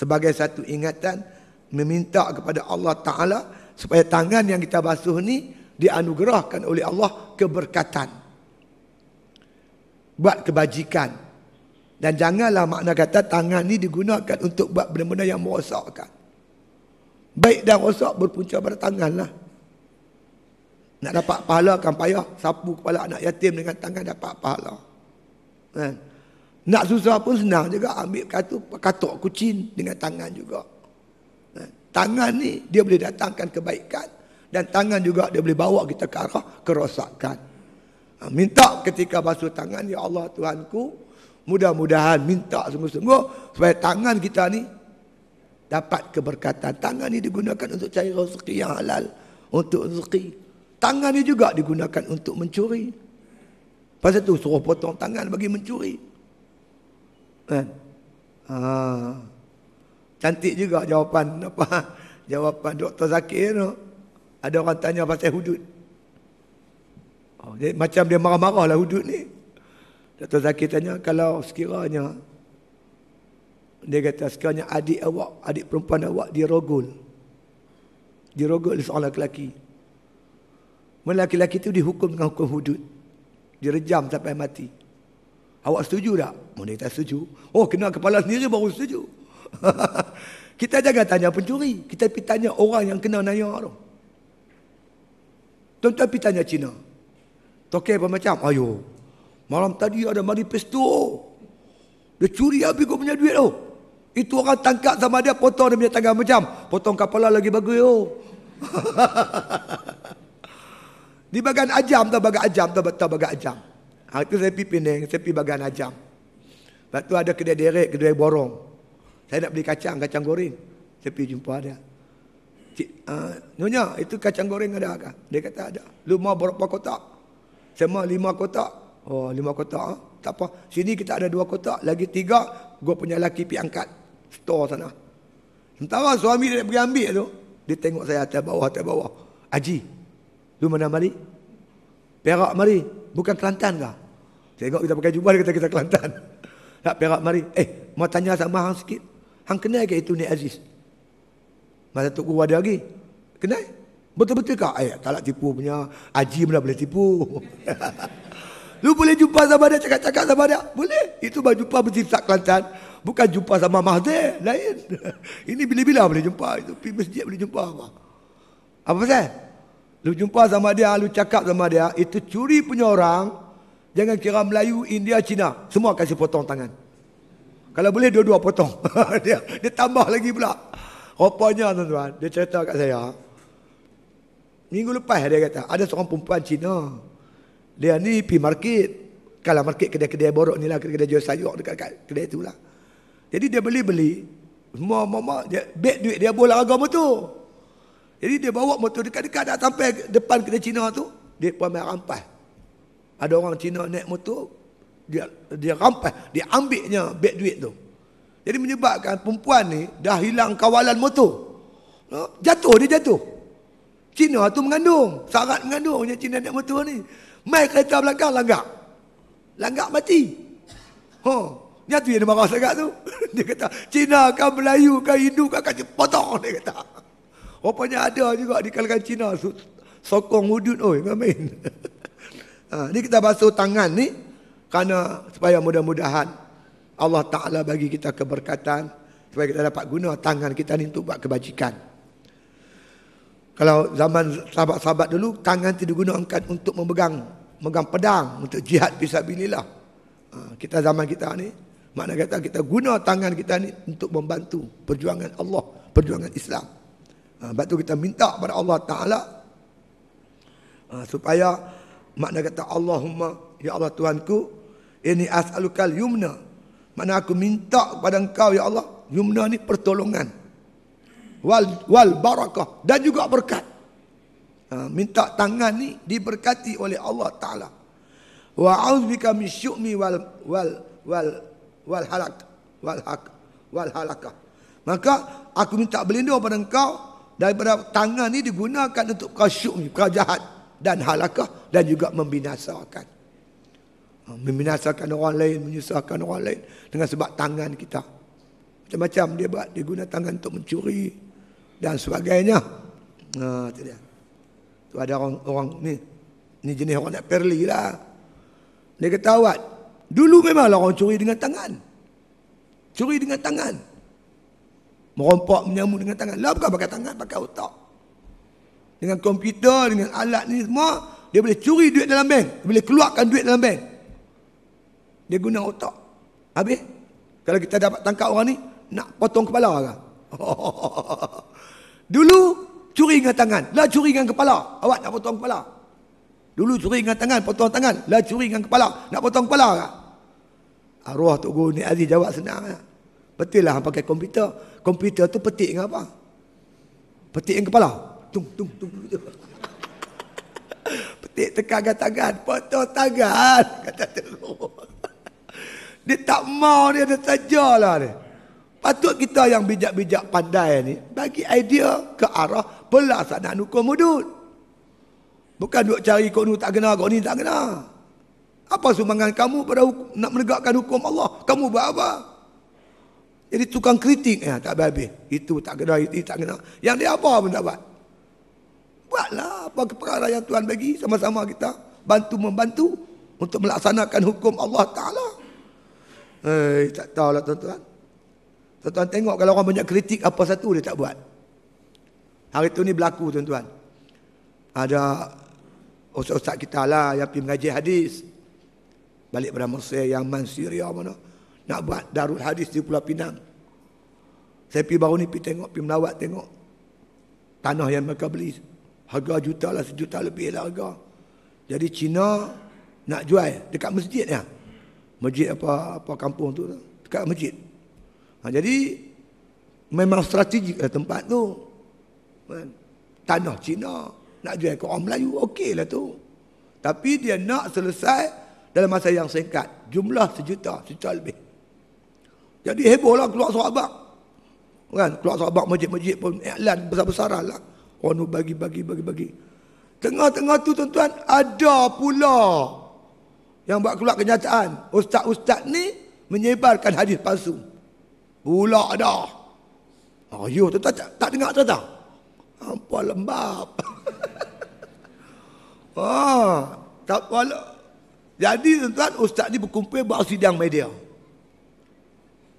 sebagai satu ingatan meminta kepada Allah Taala supaya tangan yang kita basuh ni dianugerahkan oleh Allah keberkatan. Buat kebajikan. Dan janganlah makna kata tangan ni digunakan untuk buat benda-benda yang merosakkan. Baik dan rosak berpunca pada tangan lah. Nak dapat pahala akan payah. Sapu kepala anak yatim dengan tangan dapat pahala. Kan? Nak susah pun senang juga. Ambil katu, katuk kucing dengan tangan juga. Kan? Tangan ni dia boleh datangkan kebaikan. Dan tangan juga dia boleh bawa kita ke arah kerosakan. Ha, minta ketika basuh tangan, Ya Allah Tuhanku, mudah-mudahan minta sungguh-sungguh supaya tangan kita ni dapat keberkatan. Tangan ini digunakan untuk cari rezeki yang halal, untuk rezeki. Tangan ini juga digunakan untuk mencuri. Pasal tu suruh potong tangan bagi mencuri. Kan? Ha. Cantik juga jawapan apa? Jawapan Dr. Zakir tu. Ada orang tanya pasal hudud. Oh, dia, macam dia marah-marahlah hudud ni. Dr. Zakir tanya kalau sekiranya dia kata sekarangnya adik awak, adik perempuan awak dia rogol. Dia rogol seorang lelaki. Lelaki-lelaki itu dihukum dengan hukum hudud. Direjam sampai mati. Awak setuju tak? Mereka kata setuju. Oh, kena kepala sendiri baru setuju. kita jangan tanya pencuri. Kita pergi tanya orang yang kena nanya tu. Tuan-tuan pergi tanya Cina. Tokai apa macam? Ayuh. Malam tadi ada mari pesto. Dia curi habis kau punya duit tu. Oh. Itu orang tangkap sama dia potong dia punya tangan macam potong kepala lagi bagus oh. Di bagian ajam tu bagian ajam tu betul bagian ajam. Ha itu saya pergi Penang, saya pergi bagian ajam. Lepas tu ada kedai derek, kedai borong. Saya nak beli kacang, kacang goreng. Saya pergi jumpa dia. Cik, uh, nyonya, itu kacang goreng ada kah? Dia kata ada. Lu mau berapa kotak? Saya mau lima kotak. Oh, lima kotak. Ha? Tak apa. Sini kita ada dua kotak. Lagi tiga, gua punya laki pergi angkat setor sana. Sementara suami dia pergi ambil tu, dia tengok saya atas bawah, atas bawah. Haji, lu mana mari? Perak mari, bukan Kelantan kah? Tengok kita pakai jubah, dia kata kita Kelantan. Tak perak mari. Eh, mau tanya sama hang sikit. Hang kenal ke itu ni Aziz? Masa Tok Guru ada lagi. Kenal? Betul-betul kah? Eh, tak nak tipu punya. Haji pun boleh tipu. lu boleh jumpa sama dia, cakap-cakap sama dia? Boleh. Itu baju jumpa berjumpa Kelantan. Kelantan. Bukan jumpa sama mahzir Lain Ini bila-bila boleh jumpa Itu pergi masjid boleh jumpa Apa Apa pasal? Lu jumpa sama dia Lu cakap sama dia Itu curi punya orang Jangan kira Melayu, India, Cina Semua kasih potong tangan Kalau boleh dua-dua potong dia, dia tambah lagi pula Rupanya tuan-tuan Dia cerita kat saya Minggu lepas dia kata Ada seorang perempuan Cina Dia ni pergi market kalau market kedai-kedai borok ni lah, kedai-kedai jual sayur dekat, dekat kedai tu lah. Jadi dia beli-beli semua mama dia beg duit dia bawa harga motor. Jadi dia bawa motor dekat-dekat dah sampai depan kedai Cina tu, dia pun main rampas. Ada orang Cina naik motor, dia dia rampas, dia ambilnya beg duit tu. Jadi menyebabkan perempuan ni dah hilang kawalan motor. Jatuh dia jatuh. Cina tu mengandung, syarat mengandungnya Cina naik motor ni. Mai kereta belakang langgar. Langgar mati. Ha. Huh. Ni tu yang dia marah sangat tu. Dia kata, Cina kan Melayu kan Hindu kan kata potong. Dia kata. Rupanya ada juga di kalangan Cina. Sokong wujud. Oi, amin. Kan ha, ni kita basuh tangan ni. Kerana supaya mudah-mudahan. Allah Ta'ala bagi kita keberkatan. Supaya kita dapat guna tangan kita ni untuk buat kebajikan. Kalau zaman sahabat-sahabat dulu. Tangan tu digunakan untuk memegang. Megang pedang. Untuk jihad bisabilillah. Ha, kita zaman kita ni. Mana kata kita guna tangan kita ni untuk membantu perjuangan Allah, perjuangan Islam. Ha, sebab tu kita minta kepada Allah Ta'ala ha, supaya makna kata Allahumma ya Allah Tuhanku ini as'alukal yumna. Mana aku minta kepada engkau ya Allah yumna ni pertolongan. Wal, wal barakah dan juga berkat. Ha, minta tangan ni diberkati oleh Allah Ta'ala. Wa auzubika min syu'mi wal wal wal wal halak wal hak wal halakah. Maka aku minta berlindung pada engkau daripada tangan ini digunakan untuk kau syum, kau jahat dan halakah dan juga membinasakan. Ha, membinasakan orang lain, menyusahkan orang lain dengan sebab tangan kita. Macam-macam dia buat, dia guna tangan untuk mencuri dan sebagainya. Ha, itu dia. Tu ada orang, orang ni, ni jenis orang nak perli lah. Dia kata awak, Dulu memanglah orang curi dengan tangan. Curi dengan tangan. Merompak menyamuk dengan tangan. Lah bukan pakai tangan, pakai otak. Dengan komputer, dengan alat ni semua, dia boleh curi duit dalam bank. Dia boleh keluarkan duit dalam bank. Dia guna otak. Habis? Kalau kita dapat tangkap orang ni, nak potong kepala ke? Dulu, curi dengan tangan. Lah curi dengan kepala. Awak nak potong kepala. Dulu curi dengan tangan, potong tangan. Lah curi dengan kepala. Nak potong kepala tak? Arwah Tok Guru ni Aziz jawab senang. Betul ya. lah pakai komputer. Komputer tu petik dengan apa? Petik dengan kepala. Tung, tung, tung. petik tekan kat tangan. Potong tangan. Kata guru. dia tak mau dia, dia terjalah ni. Patut kita yang bijak-bijak pandai ni, bagi idea ke arah pelaksanaan hukum mudut. Bukan duk cari kau tak kena, kau ni tak kena. Apa sumbangan kamu pada hukum, nak menegakkan hukum Allah? Kamu buat apa? Jadi tukang kritik ya, tak habis. Itu tak kena, itu tak kena. Yang dia apa pun dapat? Buatlah apa perkara yang Tuhan bagi sama-sama kita bantu-membantu untuk melaksanakan hukum Allah Ta'ala. Hei, eh, tak tahulah tuan-tuan. Tuan-tuan tengok kalau orang banyak kritik apa satu dia tak buat. Hari itu ni berlaku tuan-tuan. Ada Ustaz kita lah yang pergi mengaji hadis. Balik pada Mesir, Yaman, Syria mana. Nak buat darul hadis di Pulau Pinang. Saya pergi baru ni pergi tengok, pergi melawat tengok. Tanah yang mereka beli. Harga juta lah, sejuta lebih lah harga. Jadi Cina nak jual dekat masjid ya. Masjid apa apa kampung tu. Dekat masjid. Ha, jadi memang strategik lah tempat tu. Tanah Cina. Tanah Cina nak jual ke orang Melayu, okey lah tu. Tapi dia nak selesai dalam masa yang singkat. Jumlah sejuta, sejuta lebih. Jadi hebohlah keluar sahabat. Kan? Keluar sahabat majid-majid pun iklan besar-besaran lah. Orang oh, tu bagi, bagi, bagi, bagi. Tengah-tengah tu tuan-tuan, ada pula yang buat keluar kenyataan. Ustaz-ustaz ni menyebarkan hadis palsu. Pula ada. Oh, yuh, ya, tu tuan tak, tak dengar tu tak? Apa lembab. Oh, tak wala. Jadi tuan ustaz ni berkumpul buat sidang media.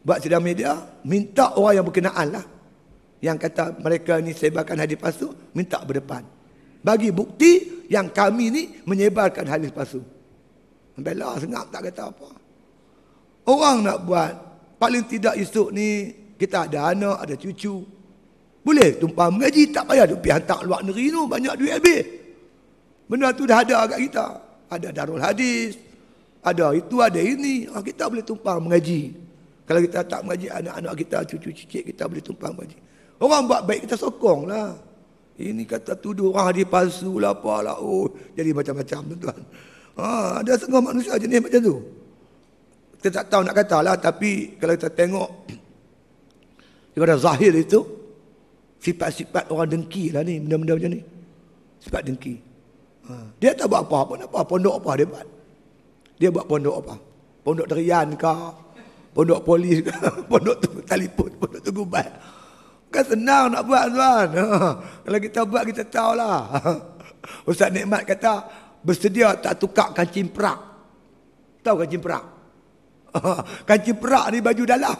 Buat sidang media, minta orang yang berkenaan lah. Yang kata mereka ni sebarkan hadis palsu, minta berdepan. Bagi bukti yang kami ni menyebarkan hadis palsu. sampai Bela senang tak kata apa. Orang nak buat, paling tidak esok ni kita ada anak, ada cucu. Boleh tumpang mengaji tak payah duk pi hantar luar negeri tu banyak duit habis. Benda tu dah ada kat kita. Ada Darul Hadis, ada itu ada ini. Ah, kita boleh tumpang mengaji. Kalau kita tak mengaji anak-anak kita, cucu cicit kita boleh tumpang mengaji. Orang buat baik kita sokong lah. Ini kata tuduh orang ah, hadis palsu lah apa lah. Oh, jadi macam-macam tuan-tuan. Ha, ada setengah manusia jenis macam tu. Kita tak tahu nak kata lah tapi kalau kita tengok daripada zahir itu Sifat-sifat orang dengki lah ni Benda-benda macam ni Sifat dengki ha. Dia tak buat apa-apa apa, Pondok apa dia buat Dia buat pondok apa Pondok terian ke Pondok polis ke Pondok tu, telefon Pondok tu gubat Bukan senang nak buat tuan ha. Kalau kita buat kita tahulah ha. Ustaz Nikmat kata Bersedia tak tukar kancing perak Tahu kancing perak ha. Kancing perak ni baju dalam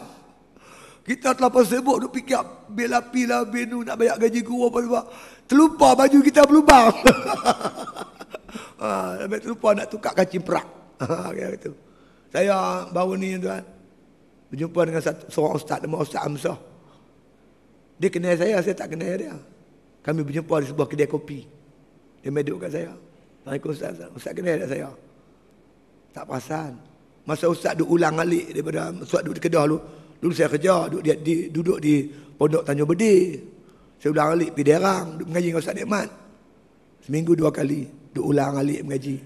kita telah sibuk duk fikir bil api lah benu nak bayar gaji guru apa sebab terlupa baju kita berlubang. ha, ah, terlupa nak tukar kancing perak. Ha, gitu. Saya baru ni tuan berjumpa dengan satu seorang ustaz nama Ustaz Amsah. Dia kenal saya, saya tak kenal dia. Kami berjumpa di sebuah kedai kopi. Dia meduk kat saya. Assalamualaikum Ustaz. Ustaz kenal dia saya. Tak perasan. Masa Ustaz duk ulang alik daripada Ustaz duk di kedah tu. Dulu saya kerja duduk di, di, duduk di Pondok Tanjung Bedi. Saya ulang alik pergi derang, duduk mengaji dengan Ustaz Nikmat. Seminggu dua kali, duduk ulang alik mengaji.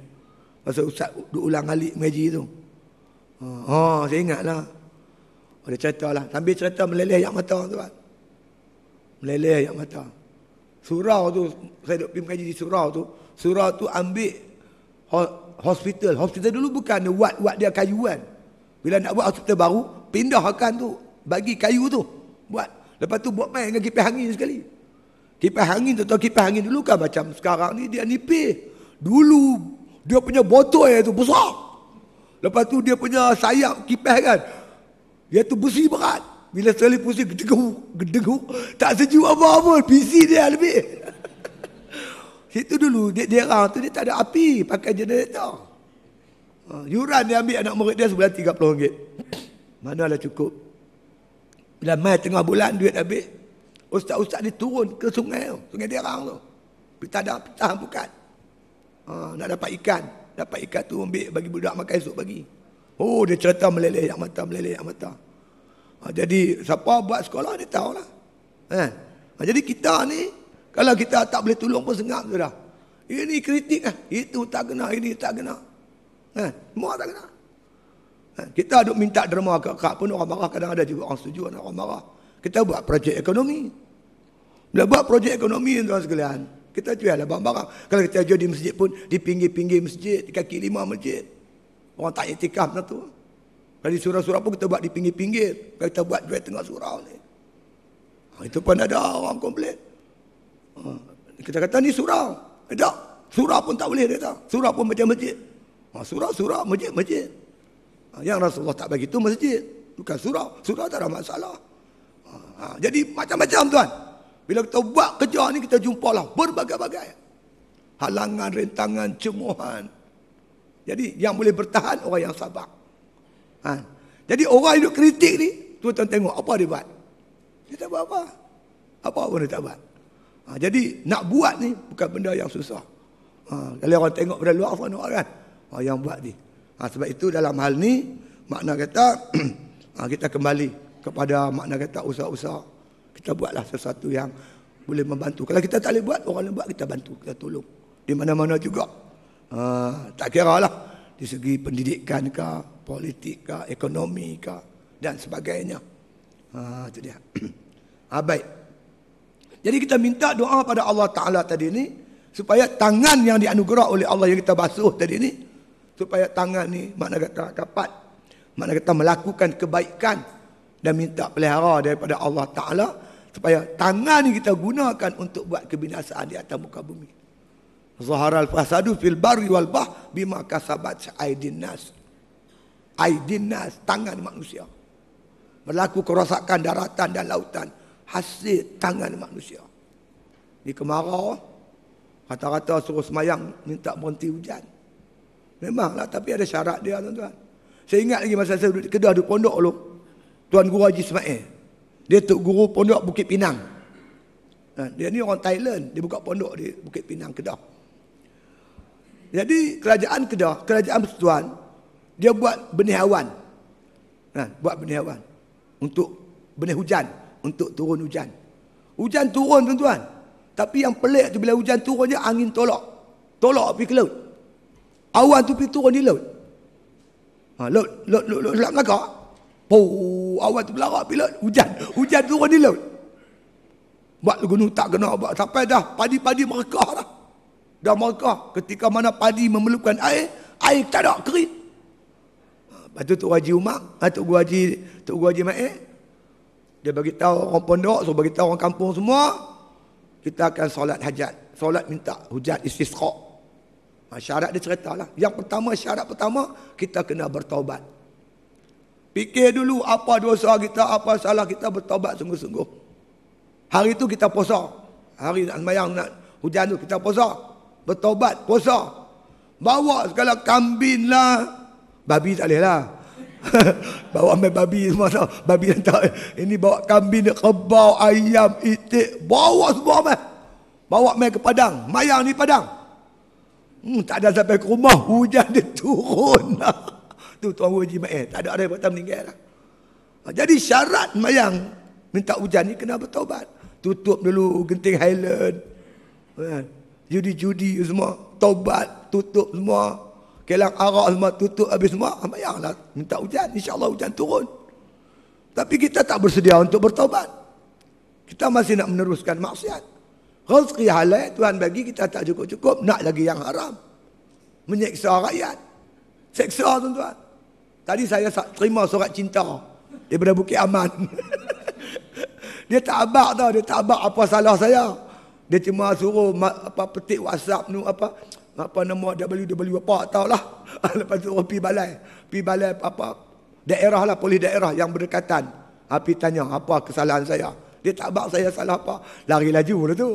Pasal Ustaz duduk ulang alik mengaji tu. Ha, oh, saya ingatlah. Ada cerita lah. Sambil cerita meleleh yang mata tu kan. Meleleh yang mata. Surau tu, saya duduk pergi mengaji di surau tu. Surau tu ambil hospital. Hospital dulu bukan wad-wad dia kayuan. Bila nak buat hospital baru, pindahkan tu bagi kayu tu buat lepas tu buat main dengan kipas angin sekali kipas angin tu tahu kipas angin dulu kan macam sekarang ni dia nipis dulu dia punya botol yang tu besar lepas tu dia punya sayap kipas kan dia tu besi berat bila sekali pusing gedegu gedegu tak sejuk apa-apa PC dia lebih situ dulu dia dia tu dia tak ada api pakai generator ha, Yuran dia ambil anak murid dia sebulan 30 ringgit. Mana Manalah cukup. Bila mai tengah bulan duit habis. Ustaz-ustaz ni turun ke sungai tu. Sungai derang tu. Pita dah petang bukan. Ha, nak dapat ikan. Dapat ikan tu ambil bagi budak makan esok bagi. Oh dia cerita meleleh yang mata, meleleh yang mata. Ha, jadi siapa buat sekolah dia tahu lah. Ha, ha, jadi kita ni kalau kita tak boleh tolong pun sengap sudah. Ini kritik lah. Itu tak kena, ini tak kena. Eh? Ha, semua tak kena. Eh, kita duk minta derma kat kak pun orang marah kadang-kadang juga orang setuju orang marah. Kita buat projek ekonomi. Bila buat projek ekonomi yang tuan sekalian, kita jual lah barang-barang. Kalau kita jual di masjid pun, di pinggir-pinggir masjid, di kaki lima masjid. Orang tak itikaf macam tu. Kalau di surau-surau pun kita buat di pinggir-pinggir. Kalau kita buat jual tengah surau ni. Ha, itu pun ada orang komplit. Ha, kita kata ni surau. Eh, tak. Surau pun tak boleh dia tahu. Surau pun macam masjid. Ha, surau-surau, masjid-masjid. Yang Rasulullah tak bagi itu masjid. Bukan surau. Surau tak ada masalah. Ha, jadi macam-macam tuan. Bila kita buat kerja ni kita jumpa lah berbagai-bagai. Halangan, rentangan, cemuhan. Jadi yang boleh bertahan orang yang sabar. Ha. Jadi orang hidup kritik ni, tuan-tuan tengok apa dia buat. Dia tak buat apa. Apa-apa dia tak buat. Ha, jadi nak buat ni bukan benda yang susah. kalau orang tengok pada luar pun orang kan. yang buat ni. Ha, sebab itu dalam hal ni makna kata ha, kita kembali kepada makna kata usaha-usaha. Kita buatlah sesuatu yang boleh membantu. Kalau kita tak boleh buat, orang lain buat, kita bantu, kita tolong. Di mana-mana juga. Ha, tak kira lah. Di segi pendidikan ke, politik ke, ekonomi ke dan sebagainya. Ha, itu dia. ha, baik. Jadi kita minta doa pada Allah Ta'ala tadi ni supaya tangan yang dianugerah oleh Allah yang kita basuh tadi ni supaya tangan ni makna kata kapat, makna kata melakukan kebaikan dan minta pelihara daripada Allah Taala supaya tangan ni kita gunakan untuk buat kebinasaan di atas muka bumi. Zahara al-fasadu fil barri wal bah bima kasabat aidin nas. Aidin nas tangan manusia. Berlaku kerosakan daratan dan lautan hasil tangan manusia. Di kemarau kata-kata suruh semayang minta berhenti hujan. Memanglah tapi ada syarat dia tuan-tuan. Saya ingat lagi masa saya duduk di Kedah di pondok dulu. Tuan Guru Haji Ismail. Dia tu guru pondok Bukit Pinang. Ha, dia ni orang Thailand, dia buka pondok di Bukit Pinang Kedah. Jadi kerajaan Kedah, kerajaan persatuan dia buat benih awan. Nah, ha, buat benih awan untuk benih hujan, untuk turun hujan. Hujan turun tuan-tuan. Tapi yang pelik tu bila hujan turun je angin tolak. Tolak pergi ke laut. Awan tu pergi turun di laut. Ha, laut, laut, laut, laut, laut Melaka. Oh, awan tu berlarak pergi Hujan, hujan turun di laut. Buat gunung tak kena, buat sampai dah. Padi-padi merekah dah. Dah merekah. Ketika mana padi memerlukan air, air tak ada kerit. Ha, lepas tu Tok Haji Umar, ha, Tok Gua Haji, Tok Haji Ma'e, dia bagi tahu orang pondok, suruh bagi tahu orang kampung semua, kita akan solat hajat. Solat minta hujan istisqa. Ha, syarat dia ceritalah. Yang pertama, syarat pertama, kita kena bertaubat. Fikir dulu apa dosa kita, apa salah kita, bertaubat sungguh-sungguh. Hari itu kita puasa. Hari nak semayang, nak hujan itu kita puasa. Bertaubat, puasa. Bawa segala kambing lah. Babi tak boleh lah. bawa main babi semua tau. Babi yang tak. Ini bawa kambing, kebau, ayam, itik. Bawa semua main. Bawa main ke padang. Mayang ni padang. Hmm, tak ada sampai ke rumah hujan dia turun. tu tuan guru Haji Mael. Eh, tak ada ada buat meninggal. Lah. Ha, jadi syarat mayang minta hujan ni kena bertaubat. Tutup dulu genting Highland. Ha, judi-judi semua. Taubat tutup semua. Kelang arak semua tutup habis semua. Ha, Mayanglah minta hujan. InsyaAllah hujan turun. Tapi kita tak bersedia untuk bertaubat. Kita masih nak meneruskan maksiat. Rizki halal Tuhan bagi kita tak cukup-cukup. Nak lagi yang haram. Menyeksa rakyat. Seksa tuan-tuan. Tadi saya terima surat cinta. Daripada Bukit Aman. dia tak abak tau. Dia tak abak apa salah saya. Dia cuma suruh apa petik WhatsApp ni apa apa nama WW apa tau lah. Lepas tu pergi balai. pi balai apa daerah lah polis daerah yang berdekatan. Api ha, tanya apa kesalahan saya. Dia tak abak saya salah apa. Lari laju lah tu.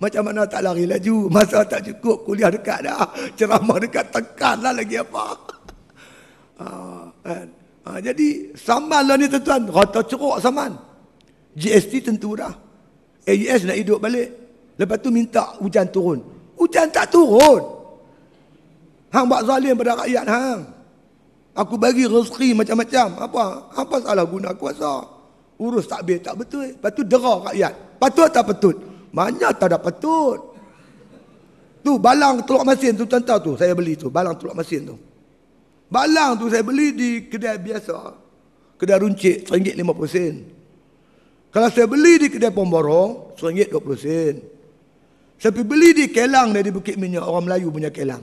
Macam mana tak lari laju Masa tak cukup kuliah dekat dah Ceramah dekat tekan lah lagi apa ha, Jadi saman lah ni tuan-tuan Rata ceruk saman GST tentu dah AES nak hidup balik Lepas tu minta hujan turun Hujan tak turun Hang buat zalim pada rakyat hang Aku bagi rezeki macam-macam Apa apa salah guna kuasa Urus takbir tak betul Lepas tu dera rakyat Patut tak patut mana tak ada petut. Tu balang telur mesin tu tuan tu saya beli tu balang telur mesin tu. Balang tu saya beli di kedai biasa. Kedai runcit seringgit lima puluh sen. Kalau saya beli di kedai pemborong seringgit dua puluh sen. Saya beli di kelang dari Bukit Minyak orang Melayu punya kelang.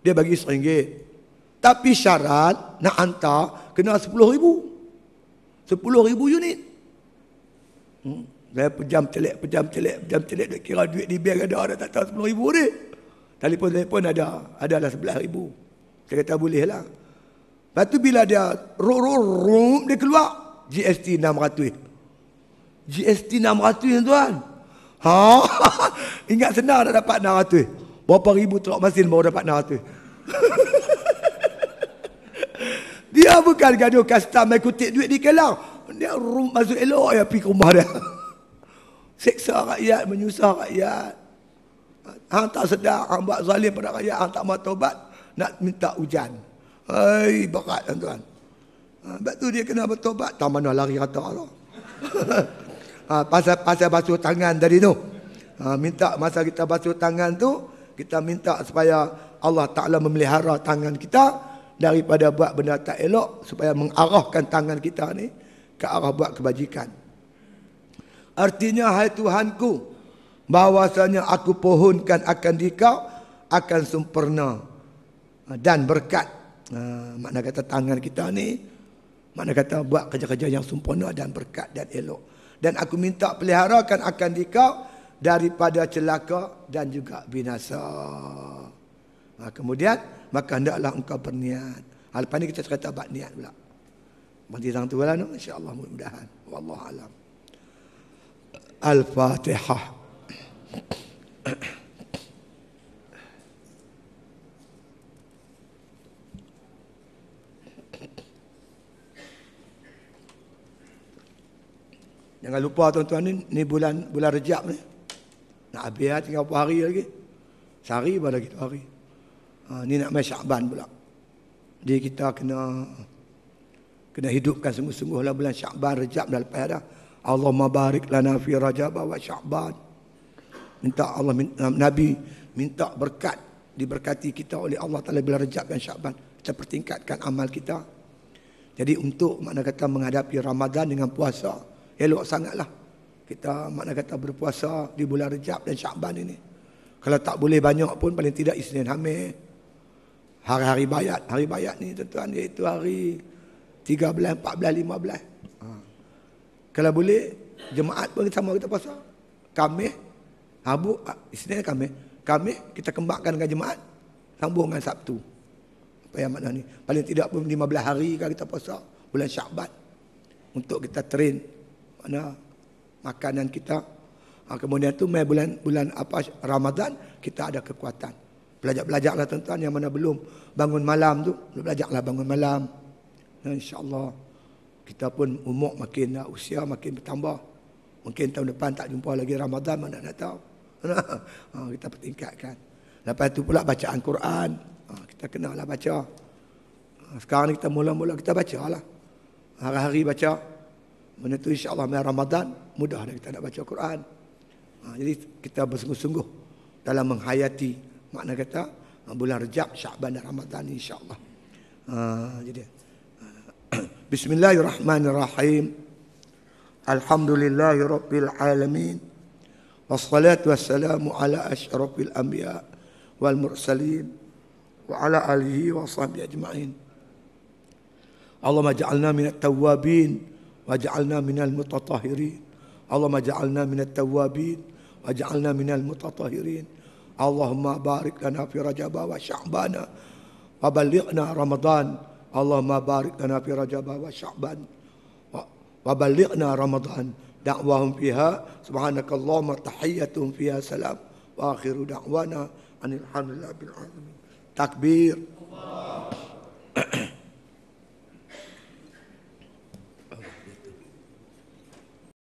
Dia bagi seringgit. Tapi syarat nak hantar kena sepuluh ribu. Sepuluh ribu unit. Hmm. Saya pejam celik, pejam celik, pejam celik. Dia kira duit di bank ada, ada tak tahu sepuluh ribu ni. Telefon-telefon ada, ada lah sebelah ribu. Saya kata boleh lah. Lepas tu bila dia rup, rup, rup, dia keluar. GST 600. GST 600 tuan. Ha? Ingat senar dah dapat 600. Berapa ribu truk mesin baru dapat 600. dia bukan gaduh custom yang kutip duit di kelang. Dia rup, masuk elok ya pergi ke rumah dia. Seksa rakyat, menyusah rakyat. Hang tak sedar, hang buat zalim pada rakyat, hang tak mahu taubat, nak minta hujan. Hei, berat tuan-tuan. Sebab ha, tu dia kena bertobat, tak mana lari rata Allah. ha, pasal, pasal basuh tangan tadi tu. Ha, minta masa kita basuh tangan tu, kita minta supaya Allah Ta'ala memelihara tangan kita daripada buat benda tak elok supaya mengarahkan tangan kita ni ke arah buat kebajikan. Artinya hai Tuhanku bahwasanya aku pohonkan akan dikau akan sempurna ah, dan berkat. Ha, ah, makna kata tangan kita ni makna kata buat kerja-kerja yang sempurna dan berkat dan elok. Dan aku minta peliharakan akan dikau daripada celaka dan juga binasa. Ha, kemudian maka hendaklah engkau berniat. Hal ini kita cerita bab niat pula. Bagi sang tu lah no. insya mudah-mudahan. Wallahu a'lam. Al-Fatihah. Jangan lupa tuan-tuan ni, ni bulan bulan rejab ni. Nak habis lah, tinggal berapa hari lagi. Sehari pun lagi dua hari. Ha, ni nak main syakban pula. Jadi kita kena kena hidupkan sungguh-sungguh lah bulan syakban, rejab dah lepas dah. Allah barik lana fi Rajab wa Sya'ban. Minta Allah minta eh, Nabi minta berkat diberkati kita oleh Allah Taala bila Rajab dan Sya'ban. Kita pertingkatkan amal kita. Jadi untuk makna kata menghadapi Ramadan dengan puasa, elok sangatlah. Kita makna kata berpuasa di bulan Rajab dan Sya'ban ini. Kalau tak boleh banyak pun paling tidak Isnin Hamid. Hari-hari bayat, hari bayat ni tuan-tuan iaitu hari 13, 14, 15. Kalau boleh jemaat pun sama kita puasa. Kami Abu ah, istilah kami, kami kita kembangkan dengan jemaat sambung dengan Sabtu. Apa yang makna ni? Paling tidak pun 15 hari kan kita puasa bulan Syaban untuk kita train mana makanan kita. Ha, kemudian tu mai bulan bulan apa Ramadan kita ada kekuatan. Belajar-belajarlah tuan-tuan yang mana belum bangun malam tu, belajarlah bangun malam. Insyaallah. allah kita pun umur makin nak usia makin bertambah. Mungkin tahun depan tak jumpa lagi Ramadan mana nak tahu. Ah, kita pertingkatkan. Lepas itu pula bacaan Quran. Ah, kita lah baca. Ah, sekarang kita mula-mula kita baca lah. Hari-hari baca. Benda itu insyaAllah main Ramadan. Mudah dah kita nak baca Quran. jadi kita bersungguh-sungguh dalam menghayati makna kata bulan Rejab, Syakban dan Ramadan insyaAllah. Uh, jadi. بسم الله الرحمن الرحيم الحمد لله رب العالمين والصلاة والسلام على أشرف الأنبياء والمرسلين وعلى آله وصحبه أجمعين اللهم اجعلنا من التوابين واجعلنا من المتطهرين اللهم اجعلنا من التوابين واجعلنا من المتطهرين اللهم بارك لنا في رجب وشعبان وبلغنا رمضان Allah barik lana fi Rajab wa Sya'ban wa balighna Ramadan da'wahum fiha subhanakallahumma tahiyyatuhum fiha salam wa akhiru da'wana anil hamdulillahi bil alamin takbir Allah